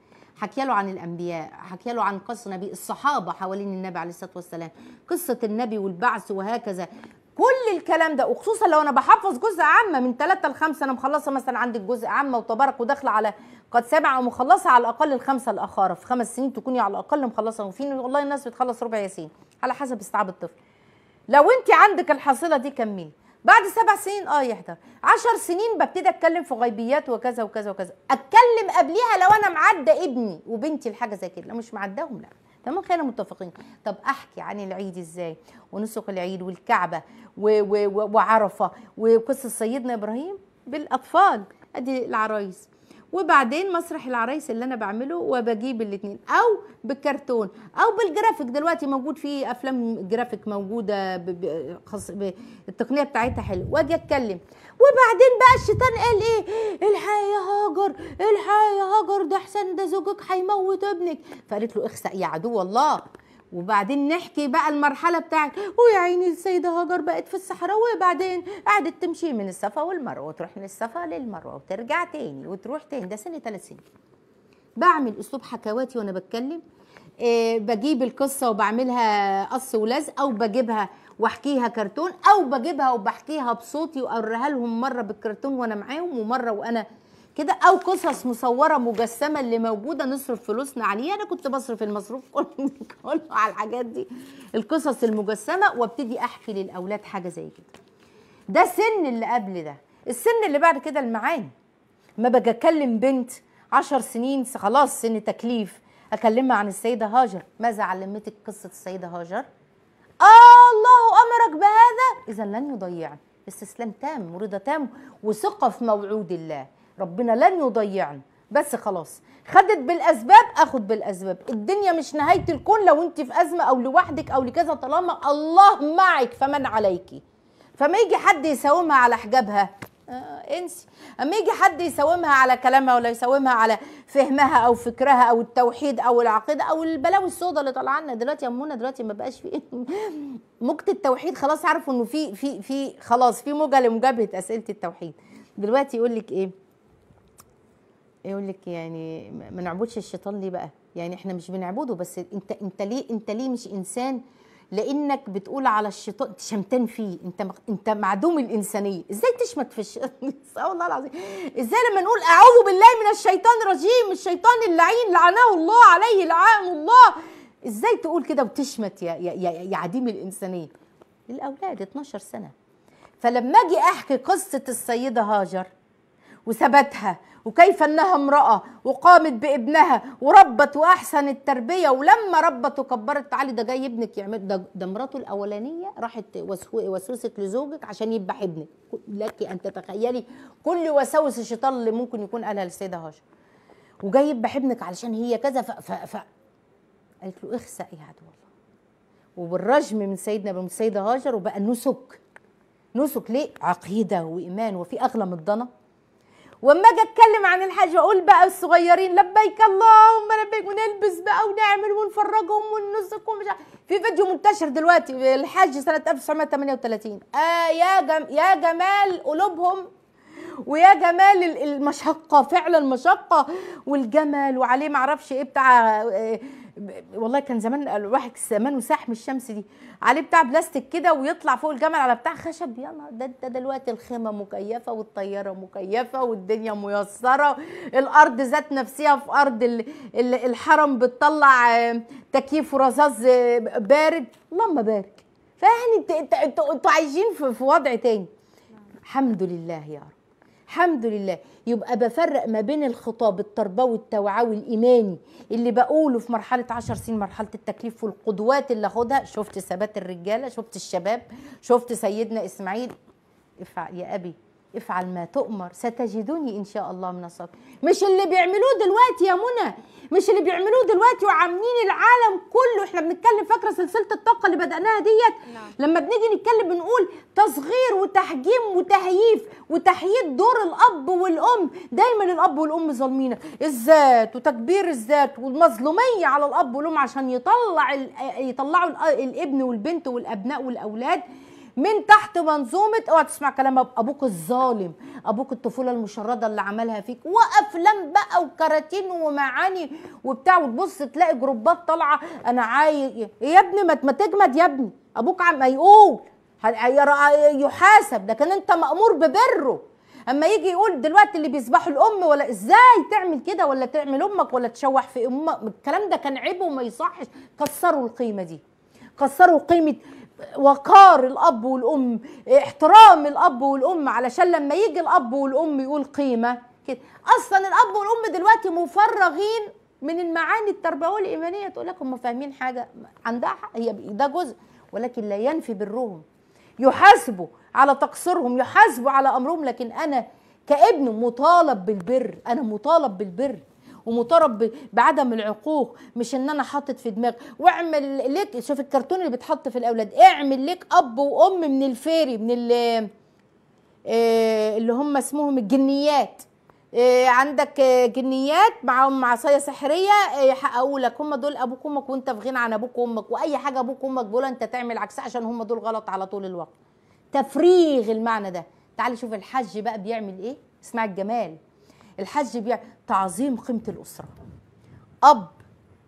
حكي له عن الانبياء حكي له عن قصه نبي الصحابه حوالين النبي عليه الصلاه والسلام قصه النبي والبعث وهكذا كل الكلام ده وخصوصا لو انا بحفظ جزء عامه من ثلاثة لخمسة انا مخلصه مثلا عندك جزء عامه وتبارك وداخله على قد سبعه ومخلصه على الاقل الخمسه الاخاره في خمس سنين تكوني على الاقل مخلصه وفي والله الناس بتخلص ربع ياسين على حسب استيعاب الطفل لو انت عندك الحصيله دي كملي بعد سبع سنين اه يحضر عشر سنين ببتدي اتكلم في غيبيات وكذا وكذا وكذا اتكلم قبليها لو انا معدى ابني وبنتي لحاجه زي كده لو مش معداهم لا تمام خلينا متفقين طب احكي عن العيد ازاي ونسق العيد والكعبه و و و وعرفه وقصه سيدنا ابراهيم بالاطفال ادي العرايس وبعدين مسرح العرايس اللي انا بعمله وبجيب الاثنين او بالكرتون او بالجرافيك دلوقتي موجود في افلام جرافيك موجوده خاص التقنيه بتاعتها حلوه واجي اتكلم وبعدين بقى الشيطان قال ايه الحق يا هاجر الحق يا هاجر ده احسن ده زوجك هيموت ابنك فقالت له اخسأ يا عدو الله وبعدين نحكي بقى المرحلة بتاعت ويا عيني السيدة هاجر بقت في الصحراء وبعدين قعدت تمشي من الصفا والمروة وتروح من الصفا للمروة وترجع تاني وتروح تاني ده سنة ثلاث سنين بعمل أسلوب حكواتي وأنا بتكلم إيه بجيب القصة وبعملها قص ولزق أو بجيبها واحكيها كرتون أو بجيبها وبحكيها بصوتي وأوريها لهم مرة بالكرتون وأنا معاهم ومرة وأنا كده او قصص مصوره مجسمه اللي موجوده نصرف فلوسنا عليها انا كنت بصرف المصروف كله على الحاجات دي القصص المجسمه وابتدي احكي للاولاد حاجه زي كده ده سن اللي قبل ده السن اللي بعد كده المعاني ما بقى اكلم بنت عشر سنين خلاص سن تكليف اكلمها عن السيده هاجر ماذا علمتك قصه السيده هاجر آه الله امرك بهذا اذا لن يضيع استسلام تام ورضا تام وثقه في موعود الله ربنا لن يضيعني بس خلاص خدت بالاسباب اخد بالاسباب الدنيا مش نهايه الكون لو انت في ازمه او لوحدك او لكذا طالما الله معك فمن عليكي فما يجي حد يساومها على حجابها آه انسي اما يجي حد يساومها على كلامها ولا يساومها على فهمها او فكرها او التوحيد او العقيده او البلاوي السوداء اللي طالعه لنا دلوقتي يا منى دلوقتي ما بقاش في موجه التوحيد خلاص عارفوا انه في في في خلاص في موجه لمجابهه اسئله التوحيد دلوقتي يقول لك ايه يقول لك يعني ما نعبدش الشيطان ليه بقى يعني احنا مش بنعبده بس انت انت ليه انت ليه مش انسان لانك بتقول على الشيطان شمتان فيه انت انت معدوم الانسانيه ازاي تشمت في الشيطان والله العظيم ازاي لما نقول اعوذ بالله من الشيطان الرجيم الشيطان اللعين لعنه الله عليه لعن الله ازاي تقول كده وتشمت يا يا يا عديم الانسانيه الاولاد 12 سنه فلما اجي احكي قصه السيده هاجر وثبتها وكيف انها امراه وقامت بابنها وربت واحسن التربيه ولما ربت وكبرت تعالي ده جاي ابنك يعمل ده, ده مراته الاولانيه راحت وسوست لزوجك عشان يبقى ابنك لك ان تتخيلي كل وساوس الشيطان اللي ممكن يكون قالها للسيده هاشم وجاي يبقى ابنك علشان هي كذا ف, ف, ف قالت له اخسأ يا عدو الله وبالرجم من سيدنا من السيده هاجر وبقى نسك نسك ليه عقيده وايمان وفي اغلى من الضنا واما اجي اتكلم عن الحج واقول بقى الصغيرين لبيك اللهم لبيك ونلبس بقى ونعمل ونفرجهم وننسق ومش في فيديو منتشر دلوقتي الحج سنه 1938 آه يا جم... يا جمال قلوبهم ويا جمال المشقه فعلا مشقه والجمل وعليه معرفش ايه بتاع آه، والله كان زمان الواحد زمان وسحم الشمس دي عليه بتاع بلاستيك كده ويطلع فوق الجمل على بتاع خشب يلا ده انت دلوقتي الخيمه مكيفه والطياره مكيفه والدنيا ميسره الارض ذات نفسها في ارض الحرم بتطلع آه، تكييف ورصاص آه، بارد اللهم بارك فيعني انتوا انتوا عايشين في وضع تاني الحمد لله يا رب الحمد لله يبقى بفرق ما بين الخطاب التربوي التوعوي الايماني اللي بقوله في مرحله 10 سنين مرحله التكليف والقدوات اللي اخدها شفت ثبات الرجاله شفت الشباب شفت سيدنا اسماعيل افعل يا ابي افعل ما تؤمر ستجدوني ان شاء الله من الصبر مش اللي بيعملوه دلوقتي يا منى مش اللي بيعملوه دلوقتي وعاملين العالم كله احنا بنتكلم فاكره سلسله الطاقه اللي بداناها ديت نعم. لما بنيجي نتكلم بنقول تصغير وتحجيم وتهييف وتحييد دور الاب والام دايما الاب والام ظالمين الذات وتكبير الذات والمظلوميه على الاب والام عشان يطلع يطلعوا الابن والبنت والابناء والاولاد من تحت منظومه اوعى تسمع كلام ابوك الظالم ابوك الطفوله المشرده اللي عملها فيك وافلام بقى وكراتين ومعاني وبتاع وتبص تلاقي جروبات طالعه انا عايز يا ابني ما تجمد يا ابني ابوك عم يقول يحاسب لكن انت مامور ببره اما يجي يقول دلوقتي اللي بيسبحوا الام ولا ازاي تعمل كده ولا تعمل امك ولا تشوح في امك الكلام ده كان عيب وما يصحش كسروا القيمه دي كسروا قيمه وقار الاب والام احترام الاب والام علشان لما يجي الاب والام يقول قيمه كده اصلا الاب والام دلوقتي مفرغين من المعاني التربويه الايمانيه تقول لك هم فاهمين حاجه عندها حق هي ده جزء ولكن لا ينفي برهم يحاسبوا على تقصيرهم يحاسبوا على امرهم لكن انا كابن مطالب بالبر انا مطالب بالبر ومطالب بعدم العقوق مش ان انا حاطط في دماغي واعمل لك شوف الكرتون اللي بيتحط في الاولاد اعمل لك اب وام من الفيري من اللي, آه، اللي هم اسمهم الجنيات آه، عندك آه، جنيات معاهم عصايه سحريه يحققوا لك هم دول ابوك وامك وانت في غنى عن ابوك وامك واي حاجه ابوك وامك بيقولها انت تعمل عكسها عشان هم دول غلط على طول الوقت تفريغ المعنى ده تعالي شوف الحج بقى بيعمل ايه اسمع الجمال الحج بيع تعظيم قيمة الأسرة أب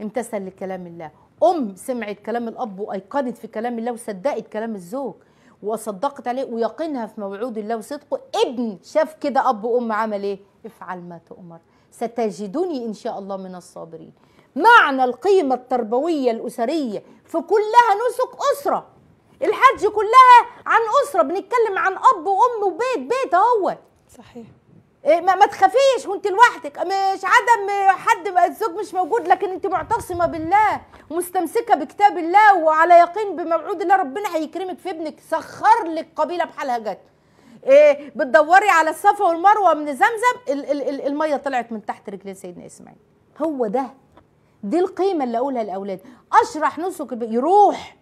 امتثل لكلام الله أم سمعت كلام الأب وأيقنت في كلام الله وصدقت كلام الزوج وصدقت عليه ويقينها في موعود الله وصدقه ابن شاف كده أب وأم عمل إيه افعل ما تؤمر ستجدني إن شاء الله من الصابرين معنى القيمة التربوية الأسرية في كلها نسك أسرة الحج كلها عن أسرة بنتكلم عن أب وأم وبيت بيت هو صحيح إيه، ما, ما تخافيش وانت لوحدك مش عدم حد الزوج مش موجود لكن انت معتصمه بالله ومستمسكه بكتاب الله وعلى يقين بموعود الله ربنا هيكرمك في ابنك سخر لك قبيله بحالها جت إيه بتدوري على الصفا والمروه من زمزم ال ال ال الميه طلعت من تحت رجلين سيدنا اسماعيل هو ده دي القيمه اللي اقولها لاولادي اشرح نسك يروح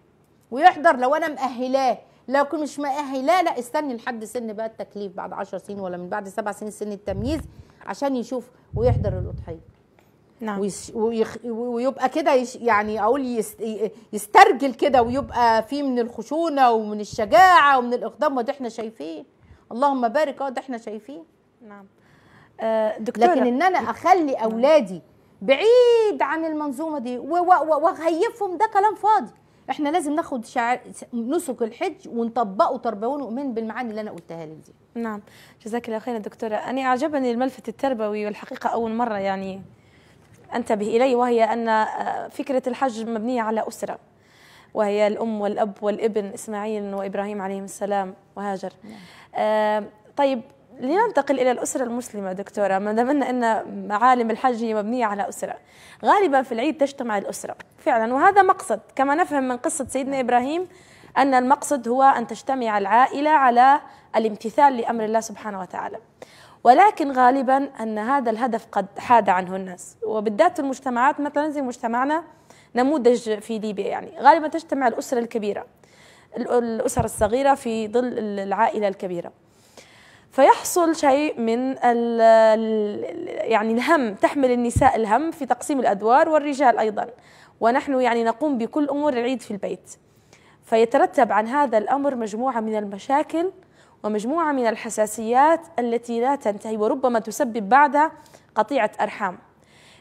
ويحضر لو انا مأهلاه لو كنت مش مأهل لا لا استني لحد سن بقى التكليف بعد 10 سنين ولا من بعد سبع سنين سن التمييز عشان يشوف ويحضر الأضحية نعم ويش ويخ ويبقى كده يعني اقول يسترجل كده ويبقى فيه من الخشونه ومن الشجاعه ومن الاقدام وده احنا شايفين اللهم بارك اه ده احنا شايفين نعم دكتور آه، دكتوره لكن ان انا اخلي نعم. اولادي بعيد عن المنظومه دي واغيفهم ده كلام فاضي احنا لازم ناخد شعر نسك الحج ونطبقه تربوي ونؤمن بالمعاني اللي انا قلتها لك دي نعم جزاك الله خير يا دكتوره انا اعجبني الملفت التربوي والحقيقه اول مره يعني انتبه اليه وهي ان آه، فكره الحج مبنيه على اسره وهي الام والاب والابن اسماعيل وابراهيم عليهم السلام وهاجر نعم. آه طيب لننتقل الى الاسره المسلمه دكتوره ما دام ان معالم الحج هي مبنيه على اسره غالبا في العيد تجتمع الاسره فعلا وهذا مقصد كما نفهم من قصه سيدنا ابراهيم ان المقصد هو ان تجتمع العائله على الامتثال لامر الله سبحانه وتعالى ولكن غالبا ان هذا الهدف قد حاد عنه الناس وبالذات المجتمعات مثلا زي مجتمعنا نموذج في ليبيا يعني غالبا تجتمع الاسره الكبيره الاسر الصغيره في ظل العائله الكبيره فيحصل شيء من ال يعني الهم تحمل النساء الهم في تقسيم الادوار والرجال ايضا ونحن يعني نقوم بكل امور العيد في البيت فيترتب عن هذا الامر مجموعه من المشاكل ومجموعه من الحساسيات التي لا تنتهي وربما تسبب بعدها قطيعه ارحام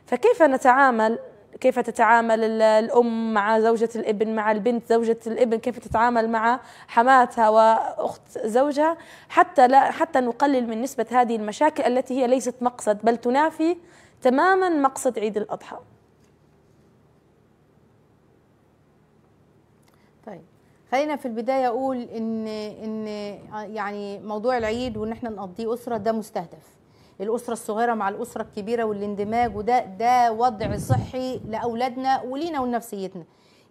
فكيف نتعامل كيف تتعامل الأم مع زوجة الابن مع البنت زوجة الابن كيف تتعامل مع حماتها وأخت زوجها حتى لا حتى نقلل من نسبة هذه المشاكل التي هي ليست مقصد بل تنافي تماما مقصد عيد الأضحى طيب خلينا في البداية أقول إن إن يعني موضوع العيد وإن إحنا نقضيه أسرة ده مستهدف الاسره الصغيره مع الاسره الكبيره والاندماج وده ده وضع صحي لاولادنا ولينا ولنفسيتنا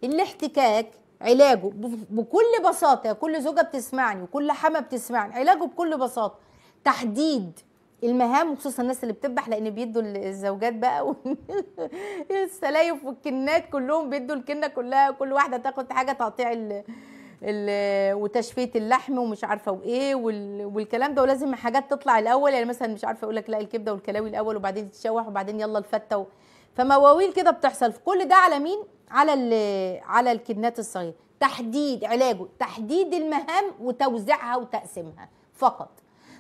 الاحتكاك علاجه بكل بساطه كل زوجه بتسمعني وكل حما بتسمعني علاجه بكل بساطه تحديد المهام وخصوصا الناس اللي بتذبح لان بيدوا الزوجات بقى والسلايف والكنات كلهم بيدوا الكنه كلها كل واحده تاخد حاجه تقطيع وتشفيه اللحم ومش عارفه وايه والكلام ده ولازم حاجات تطلع الاول يعني مثلا مش عارفه اقول لك لا الكبده والكلاوي الاول وبعدين تتشوح وبعدين يلا الفته فمواويل كده بتحصل في كل ده على مين على على الكدنات الصغيره تحديد علاجه تحديد المهام وتوزيعها وتقسيمها فقط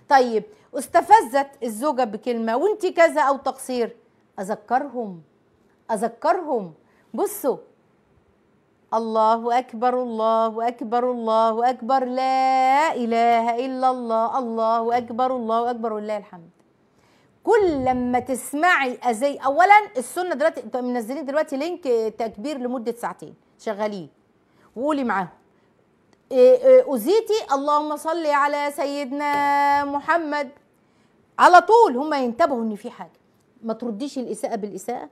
طيب استفزت الزوجه بكلمه وانت كذا او تقصير اذكرهم اذكرهم بصوا الله أكبر الله أكبر الله أكبر لا إله إلا الله الله أكبر الله أكبر ولله الحمد كل لما تسمعي أزاي أولا السنة دلوقتي أنتوا منزلين دلوقتي لينك تكبير لمدة ساعتين شغليه وقولي معاهم أزيتي اللهم صل على سيدنا محمد على طول هم ينتبهوا إن في حاجة ما ترديش الإساءة بالإساءة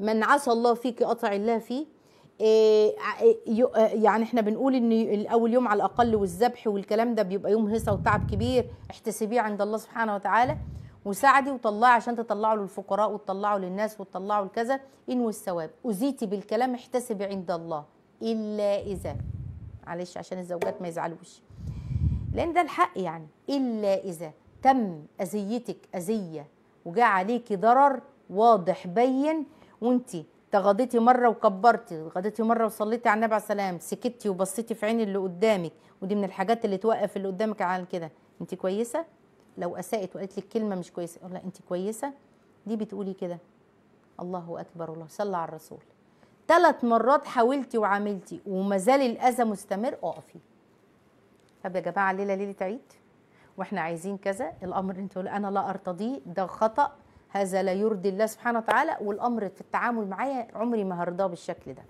من عصى الله فيك أطع الله فيه إيه، إيه، يعني احنا بنقول ان الاول يوم على الاقل والذبح والكلام ده بيبقى يوم هيصه وتعب كبير احتسبيه عند الله سبحانه وتعالى وساعدي وطلعي عشان تطلعوا للفقراء وتطلعوا للناس وتطلعوا لكذا انو الثواب وزيتي بالكلام احتسبي عند الله الا اذا معلش عشان الزوجات ما يزعلوش لان ده الحق يعني الا اذا تم اذيتك اذيه وجاء عليكي ضرر واضح بين وانتي تغضيتي مرة وكبرتي غضيتي مرة وصليتي على النبي عليه السلام سكتي وبصيتي في عين اللي قدامك ودي من الحاجات اللي توقف اللي قدامك على كده انت كويسة لو أساءت وقالت لك كلمة مش كويسة لا انت كويسة دي بتقولي كده الله أكبر الله صلى على الرسول ثلاث مرات حاولتي وعملتي وما زال الأذى مستمر اقفي طب يا جماعة الليلة ليلة عيد واحنا عايزين كذا الأمر انت أنا لا أرتضيه ده خطأ هذا لا يرضي الله سبحانه وتعالى والامر في التعامل معايا عمري ما هرضاه بالشكل ده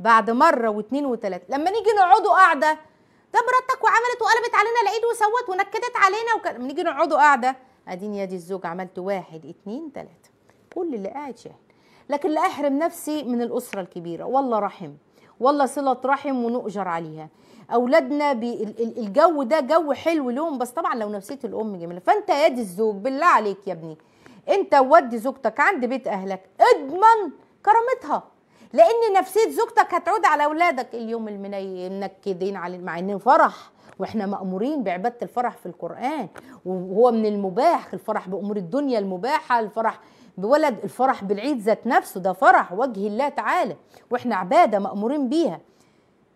بعد مره واثنين وثلاثه لما نيجي نقعدوا قاعده ده مراتك وعملت وقلبت علينا العيد وسوت ونكدت علينا وك... لما نيجي نقعدوا قاعده ادين يا دي الزوج عملت واحد اثنين ثلاثه كل اللي قاعد شاهد لكن لا احرم نفسي من الاسره الكبيره والله رحم والله صله رحم ونؤجر عليها اولادنا الجو ده جو حلو لهم بس طبعا لو نفسيه الام جميله فانت يا دي الزوج بالله عليك يا ابني انت ودي زوجتك عند بيت اهلك اضمن كرامتها لان نفسيه زوجتك هتعود على اولادك اليوم المني منكدين على مع ان فرح واحنا مامورين بعباده الفرح في القران وهو من المباح الفرح بامور الدنيا المباحه الفرح بولد الفرح بالعيد ذات نفسه ده فرح وجه الله تعالى واحنا عباده مامورين بيها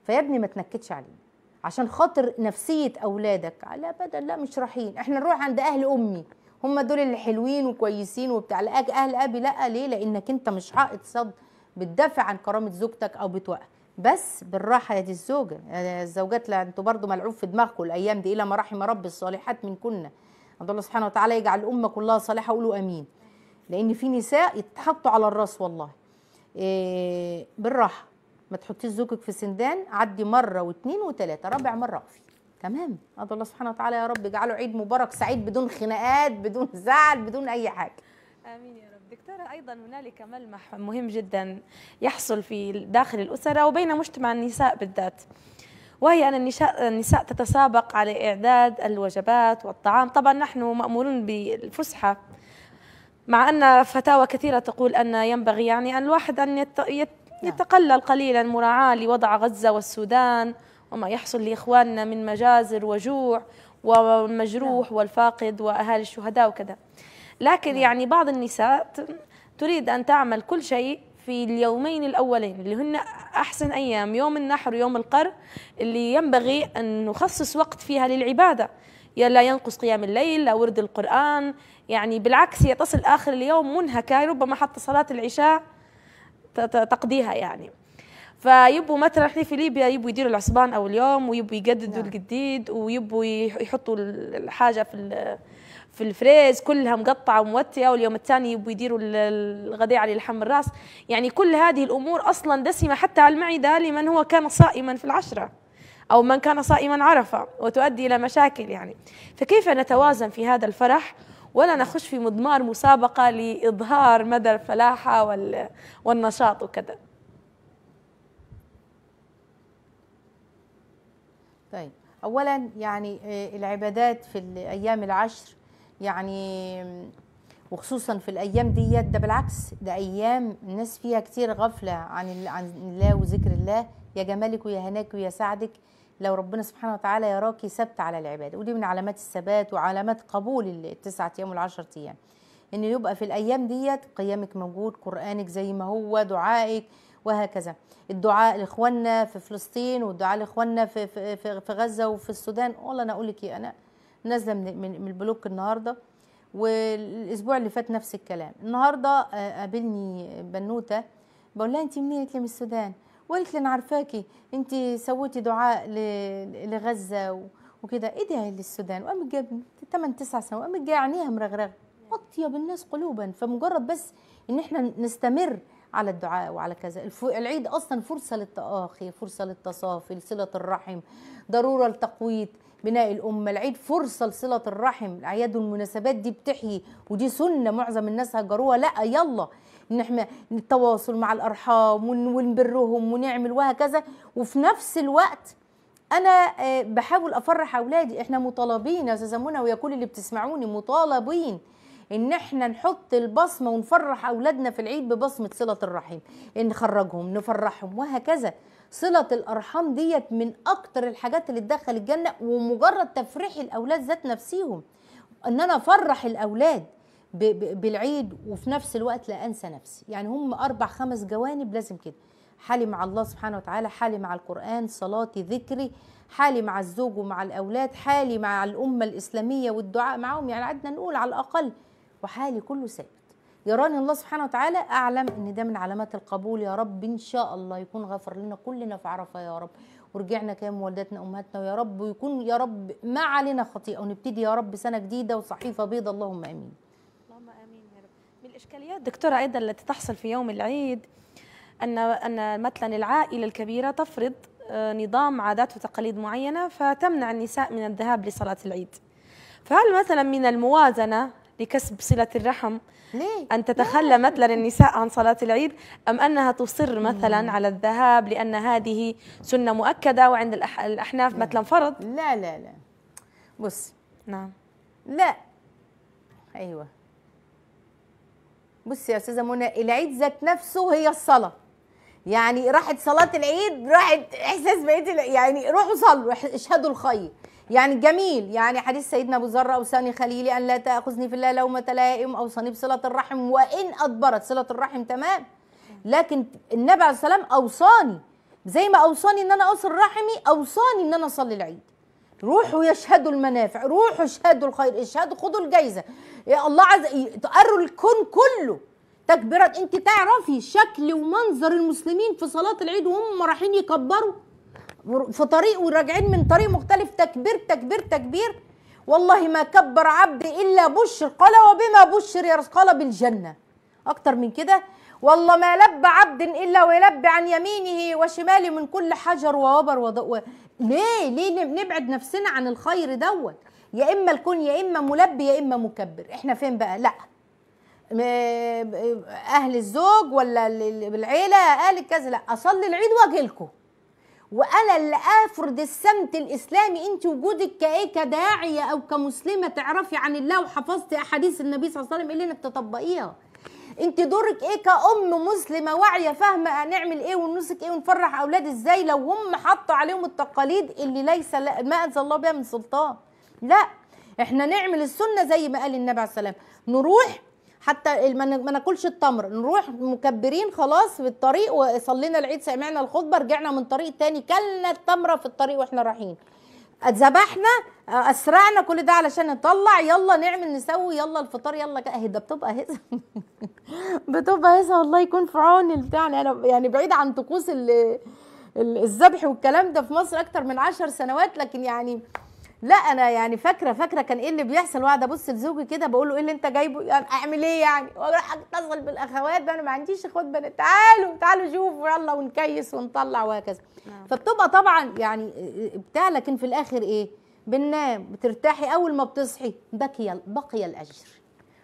فيا ابني ما تنكدش علينا عشان خاطر نفسيه اولادك على بدل لا مش رايحين احنا نروح عند اهل امي هم دول اللي حلوين وكويسين وبتاع لأك اهل ابي لا ليه لانك انت مش حائط صد بتدافع عن كرامه زوجتك او بتوقع بس بالراحه يا دي الزوجه يعني الزوجات لا انتوا برضو ملعوب في دماغكم الايام دي الى ما رحم رب الصالحات من كنا الله سبحانه وتعالى يجعل الامه كلها صالحه قولوا امين لان في نساء يتحطوا على الراس والله إيه بالراحه ما تحطيش زوجك في سندان عدي مره واثنين وثلاثه رابع مره اقفي تمام ادعو الله سبحانه وتعالى يا رب اجعله عيد مبارك سعيد بدون خناقات بدون زعل بدون اي حاجه امين يا رب دكتوره ايضا هنالك ملمح مهم جدا يحصل في داخل الاسره وبين مجتمع النساء بالذات وهي أن النساء, النساء تتسابق على إعداد الوجبات والطعام طبعا نحن مأمورون بالفسحة مع أن فتاوى كثيرة تقول أن ينبغي يعني أن الواحد أن نعم. يتقلل قليلا مراعاة لوضع غزة والسودان وما يحصل لإخواننا من مجازر وجوع ومجروح نعم. والفاقد وأهالي الشهداء وكذا لكن نعم. يعني بعض النساء تريد أن تعمل كل شيء في اليومين الأولين اللي هن أحسن أيام يوم النحر ويوم القر اللي ينبغي أن نخصص وقت فيها للعبادة لا ينقص قيام الليل لا ورد القرآن يعني بالعكس هي تصل آخر اليوم منهكة ربما حتى صلاة العشاء تقضيها يعني فيبوا مثلا احنا في ليبيا يبوا يديروا العصبان او اليوم ويبوا يجددوا نعم. الجديد ويبوا يحطوا الحاجه في في الفريز كلها مقطعه وموتيه واليوم الثاني يبوا يديروا الغداء على لحم الراس يعني كل هذه الامور اصلا دسمه حتى على المعده لمن هو كان صائما في العشره او من كان صائما عرفه وتؤدي الى مشاكل يعني فكيف نتوازن في هذا الفرح ولا نخش في مضمار مسابقه لاظهار مدى الفلاحه والنشاط وكذا اولا يعني آه، العبادات في الايام العشر يعني وخصوصا في الايام ديت ده بالعكس ده ايام الناس فيها كتير غفله عن عن الله وذكر الله يا جمالك ويا هناك ويا سعدك لو ربنا سبحانه وتعالى يراكي ثبت على العباده ودي من علامات الثبات وعلامات قبول التسعة ايام والعشر ايام ان يبقى في الايام ديت قيامك موجود قرانك زي ما هو دعائك وهكذا الدعاء لاخواننا في فلسطين والدعاء لاخواننا في في في غزه وفي السودان والله انا اقول لك ايه انا نازله من البلوك النهارده والاسبوع اللي فات نفس الكلام النهارده آه، قابلني بنوته بقول لها انت منين قالت لي من السودان وقالت لي انا عارفاكي انت سويتي دعاء لغزه وكده ادعي إيه للسودان وقامت جايه 8 9 سنوات قامت جايه عينيها مرغرغه اطيب الناس قلوبا فمجرد بس ان احنا نستمر على الدعاء وعلى كذا العيد أصلا فرصة للتآخي فرصة للتصافي لصلة الرحم ضرورة لتقويت بناء الأمة العيد فرصة لصلة الرحم الأعياد والمناسبات دي بتحيي ودي سنة معظم الناس هجروها لا يلا ان احنا التواصل مع الارحام ونبرهم ونعمل وهكذا وفي نفس الوقت انا آه، بحاول افرح اولادي احنا مطالبين يا استاذه منى ويا كل اللي بتسمعوني مطالبين ان احنا نحط البصمه ونفرح اولادنا في العيد ببصمه صله الرحم نخرجهم نفرحهم وهكذا صله الارحام ديت من اكتر الحاجات اللي تدخل الجنه ومجرد تفريح الاولاد ذات نفسيهم ان انا افرح الاولاد بالعيد وفي نفس الوقت لا انسى نفسي يعني هم اربع خمس جوانب لازم كده حالي مع الله سبحانه وتعالى حالي مع القرآن صلاتي ذكري حالي مع الزوج ومع الأولاد حالي مع الأمة الإسلامية والدعاء معهم يعني عدنا نقول على الأقل وحالي كله ثابت يراني الله سبحانه وتعالى اعلم ان ده من علامات القبول يا رب ان شاء الله يكون غفر لنا كلنا في عرفه يا رب ورجعنا كام والدتنا امهاتنا ويا رب ويكون يا رب ما علينا خطيئه ونبتدي يا رب سنه جديده وصحيفه بيضاء اللهم امين اللهم امين يا رب من الاشكاليات دكتوره ايضا التي تحصل في يوم العيد ان ان مثلا العائله الكبيره تفرض آه، نظام عادات وتقاليد معينه فتمنع النساء من الذهاب لصلاه العيد فهل مثلا من الموازنه لكسب صلة الرحم ليه؟ أن تتخلى مثلا النساء عن صلاة العيد أم أنها تصر مثلا على الذهاب لأن هذه سنة مؤكدة وعند الأحناف مثلا فرض لا لا لا بصي نعم لا أيوه بصي يا أستاذة منى العيد ذات نفسه هي الصلاة يعني راحت صلاة العيد راحت إحساس بقية يعني روحوا صلوا اشهدوا الخير يعني جميل يعني حديث سيدنا ابو ذر اوصاني خليلي ان لا تاخذني في الله لومه لائم اوصاني بصله الرحم وان ادبرت صله الرحم تمام لكن النبي عليه السلام اوصاني زي ما اوصاني ان انا اوصل رحمي اوصاني ان انا اصلي العيد روحوا يشهدوا المنافع روحوا اشهدوا الخير اشهدوا خدوا الجايزه يا الله عز تقروا الكون كله تكبيرات انت تعرفي شكل ومنظر المسلمين في صلاه العيد وهم رايحين يكبروا في طريق وراجعين من طريق مختلف تكبير تكبير تكبير والله ما كبر عبد الا بشر قال وبما بشر يا رسول قال بالجنه اكتر من كده والله ما لب عبد الا ويلب عن يمينه وشماله من كل حجر ووبر وضوء ليه ليه نبعد نفسنا عن الخير دوت يا اما الكون يا اما ملبي يا اما مكبر احنا فين بقى لا اهل الزوج ولا العيله قال كذا لا اصلي العيد واجي لكم وانا اللي افرض السمت الاسلامي انت وجودك كايه كداعيه او كمسلمه تعرفي عن الله وحفظتي احاديث النبي صلى الله عليه وسلم ايه اللي انك تطبقيها انت دورك ايه كأم مسلمة واعية فاهمة هنعمل ايه ونمسك ايه ونفرح اولاد ازاي لو هم حطوا عليهم التقاليد اللي ليس ما انزل الله بها من سلطان لا احنا نعمل السنة زي ما قال النبي عليه الصلاه والسلام نروح حتى ما ناكلش التمر نروح مكبرين خلاص في الطريق وصلينا العيد سمعنا الخطبه رجعنا من طريق تاني كلنا التمره في الطريق واحنا رايحين اتذبحنا آه، اسرعنا كل ده علشان نطلع يلا نعمل نسوي يلا الفطار يلا اهي ده بتبقى هزه بتبقى هزه والله يكون في عون البتاع يعني انا يعني بعيد عن طقوس الذبح والكلام ده في مصر اكتر من عشر سنوات لكن يعني لا انا يعني فاكره فاكره كان ايه اللي بيحصل واقعد ابص لزوجي كده بقول له ايه اللي انت جايبه يعني اعمل ايه يعني واروح اتصل بالاخوات ده انا ما عنديش اخوات بنات تعالوا تعالوا شوفوا يلا ونكيس ونطلع وهكذا نعم. فبتبقى طبعا يعني بتاع لكن في الاخر ايه بننام بترتاحي اول ما بتصحي بقي بقي الاجر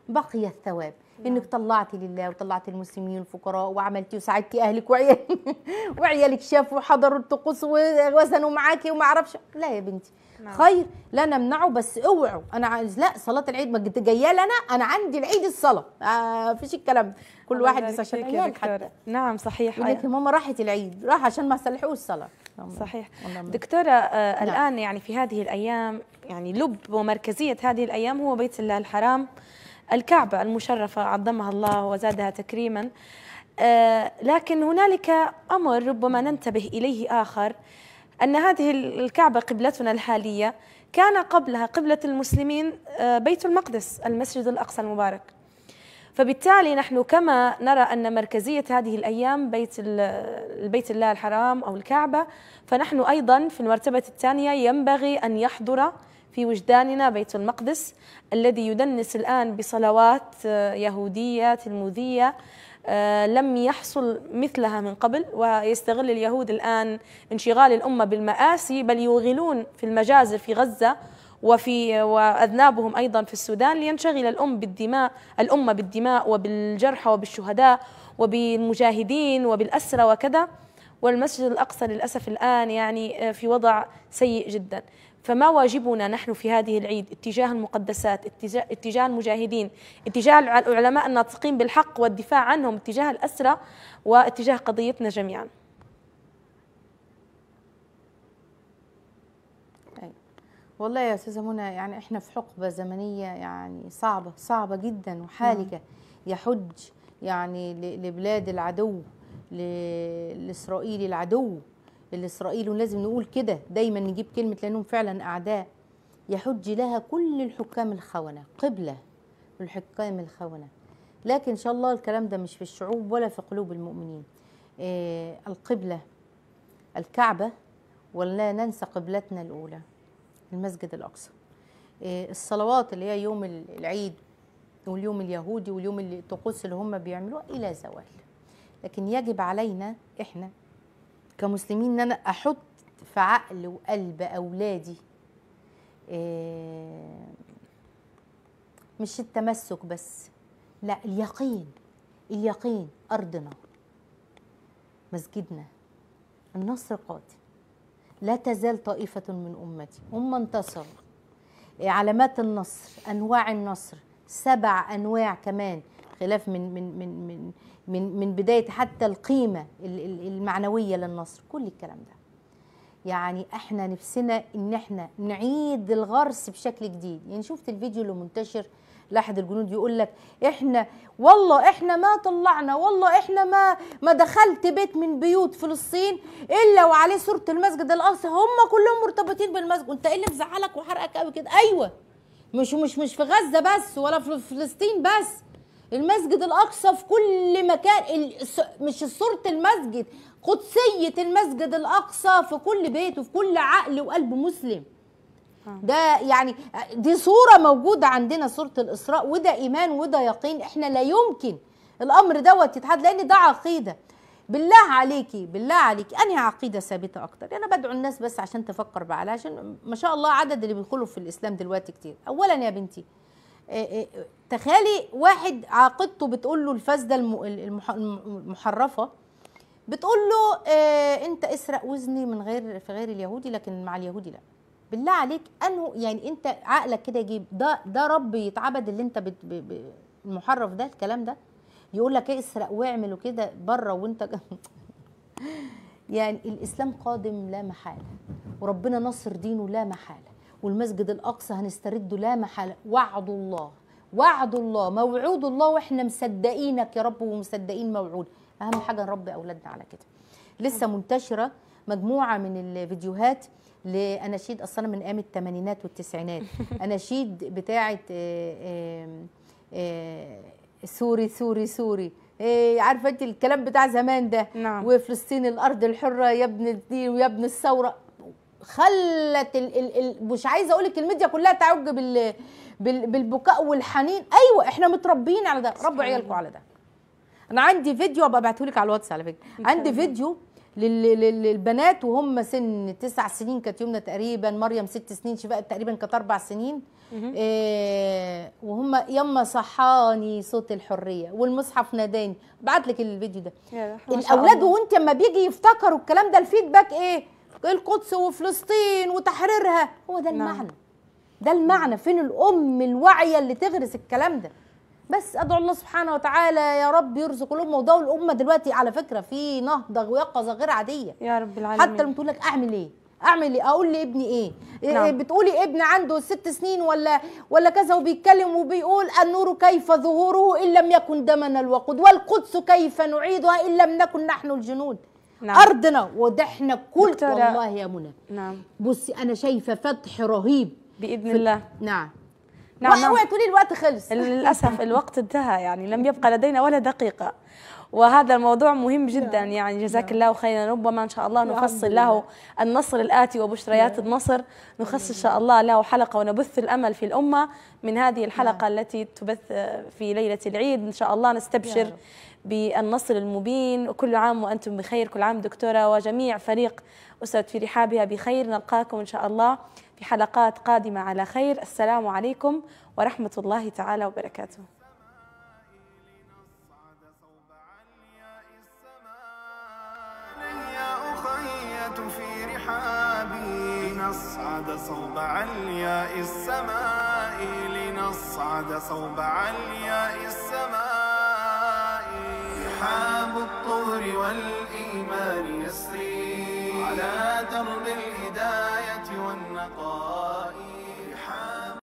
بقي الثواب نعم. انك طلعتي لله وطلعتي المسلمين الفقراء وعملتي وساعدتي اهلك وعيالك وعيالك شافوا وحضروا الطقوس ووزنوا معاكي وما اعرفش لا يا بنتي نعم. خير لا نمنعه بس اوعوا انا عايز لا صلاه العيد ما جايه لنا انا عندي العيد الصلاه ما آه فيش الكلام كل واحد بس عشان عيالك حتى نعم صحيح يقول ماما راحت العيد راح عشان ما سلحوش الصلاه صحيح دكتورة آه نعم. الآن يعني في هذه الأيام يعني لب ومركزية هذه الأيام هو بيت الله الحرام الكعبة المشرفة عظمها الله وزادها تكريما آه لكن هنالك أمر ربما ننتبه إليه آخر أن هذه الكعبة قبلتنا الحالية كان قبلها قبلة المسلمين آه، بيت المقدس المسجد الأقصى المبارك فبالتالي نحن كما نرى أن مركزية هذه الأيام بيت البيت الله الحرام أو الكعبة فنحن أيضا في المرتبة الثانية ينبغي أن يحضر في وجداننا بيت المقدس الذي يدنس الآن بصلوات آه، يهودية تلمودية آه، لم يحصل مثلها من قبل ويستغل اليهود الآن انشغال الأمة بالمآسي بل يوغلون في المجازر في غزة وفي وأذنابهم أيضا في السودان لينشغل الأم بالدماء الأمة بالدماء وبالجرحى وبالشهداء وبالمجاهدين وبالأسرى وكذا والمسجد الأقصى للأسف الآن يعني آه، في وضع سيء جدا فما واجبنا نحن في هذه العيد اتجاه المقدسات اتجاه اتجاه المجاهدين اتجاه العلماء الناطقين بالحق والدفاع عنهم اتجاه الأسرة واتجاه قضيتنا جميعا طيب. والله يا استاذه منى يعني احنا في حقبه زمنيه يعني صعبه صعبه جدا وحالكه نعم. يحج يعني لبلاد العدو لاسرائيل العدو الإسرائيلي ولازم نقول كده دايما نجيب كلمة لأنهم فعلا أعداء يحج لها كل الحكام الخونة قبلة الحكام الخونة لكن إن شاء الله الكلام ده مش في الشعوب ولا في قلوب المؤمنين آه القبلة الكعبة ولا ننسى قبلتنا الأولى المسجد الأقصى آه الصلوات اللي هي يوم العيد واليوم اليهودي واليوم الطقوس اللي, اللي هم بيعملوها إلى زوال لكن يجب علينا إحنا كمسلمين ان انا احط في عقل وقلب اولادي آه، مش التمسك بس لا اليقين اليقين ارضنا مسجدنا النصر قادم لا تزال طائفة من أمتي هم انتصروا علامات النصر أنواع النصر سبع أنواع كمان خلاف من من من من من من بدايه حتى القيمه المعنويه للنصر كل الكلام ده يعني احنا نفسنا ان احنا نعيد الغرس بشكل جديد يعني شفت الفيديو اللي منتشر لاحد الجنود يقول لك احنا والله احنا ما طلعنا والله احنا ما ما دخلت بيت من بيوت فلسطين الا وعليه صوره المسجد الاقصى هم كلهم مرتبطين بالمسجد انت ايه اللي مزعلك وحرقك قوي كده ايوه مش مش مش في غزه بس ولا في فلسطين بس المسجد الاقصى في كل مكان مش صوره المسجد قدسيه المسجد الاقصى في كل بيت وفي كل عقل وقلب مسلم آه. ده يعني دي صوره موجوده عندنا صوره الاسراء وده ايمان وده يقين احنا لا يمكن الامر دوت يتحد لان ده عقيده بالله عليكي بالله عليكي انا عقيده ثابته اكتر انا بدعو الناس بس عشان تفكر بقى عشان ما شاء الله عدد اللي بيدخلوا في الاسلام دلوقتي كتير اولا يا بنتي آه، آه، تخيلي واحد عاقدته بتقول له الفاسده المحرفه بتقول له آه، انت اسرق وزني من غير في غير اليهودي لكن مع اليهودي لا بالله عليك انه يعني انت عقلك كده يجيب ده ده رب يتعبد اللي انت بت المحرف ده الكلام ده يقول لك ايه اسرق واعمل وكده بره وانت يعني الاسلام قادم لا محاله وربنا نصر دينه لا محاله والمسجد الأقصى هنسترده لا محالة وعد الله وعد الله موعود الله واحنا مصدقينك يا رب ومصدقين موعود اهم حاجه نربي اولادنا على كده لسه منتشره مجموعه من الفيديوهات لاناشيد اصلا من ايام الثمانينات والتسعينات اناشيد بتاعه آه، آه، آه، سوري سوري سوري إيه عارفه انت الكلام بتاع زمان ده نعم. وفلسطين الارض الحره يا ابن الدين ويا ابن الثوره خلت الـ الـ الـ مش عايزه اقول لك الميديا كلها تعج بال بالبكاء والحنين ايوه احنا متربيين على ده ربوا عيالكم على ده انا عندي فيديو ابقى ابعته لك على الواتس على فكره عندي فيديو للبنات وهم سن تسع سنين كانت يمنى تقريبا مريم ست سنين شفاء تقريبا كانت اربع سنين إيه وهم يما صحاني صوت الحريه والمصحف ناداني بعت لك الفيديو ده الاولاد وانت اما بيجي يفتكروا الكلام ده الفيدباك ايه القدس وفلسطين وتحريرها هو ده نعم. المعنى ده المعنى فين الام الواعيه اللي تغرس الكلام ده بس ادعو الله سبحانه وتعالى يا رب يرزق الامه وده الامه دلوقتي على فكره في نهضه ويقظه غير عاديه يا رب العالمين حتى لما تقول لك اعمل ايه اعمل ايه اقول لابني ايه, إيه، نعم. إيه، بتقولي ابن عنده ست سنين ولا ولا كذا وبيتكلم وبيقول النور كيف ظهوره ان لم يكن دمنا الوقود والقدس كيف نعيدها ان لم نكن نحن الجنود نعم. ارضنا ودحنا كل دكتورة. والله يا منى نعم بصي انا شايفه فتح رهيب باذن الله نعم نعم هو تقولي نعم. الوقت خلص للاسف الوقت انتهى يعني لم يبقى لدينا ولا دقيقه وهذا الموضوع مهم جدا نعم. يعني جزاك نعم. الله خيرا ربما ان شاء الله نفصل له النصر الاتي وبشريات النصر نخصص ان شاء الله له حلقه ونبث الامل في الامه من هذه الحلقه التي تبث في ليله العيد ان شاء الله نستبشر بالنصر المبين وكل عام وأنتم بخير كل عام دكتورة وجميع فريق أسرة في رحابها بخير نلقاكم إن شاء الله في حلقات قادمة على خير السلام عليكم ورحمة الله تعالى وبركاته لنصعد صوب علياء السماء لنصعد صوب علياء السماء سحاب الطهر والإيمان يسري على درب الهداية والنقاء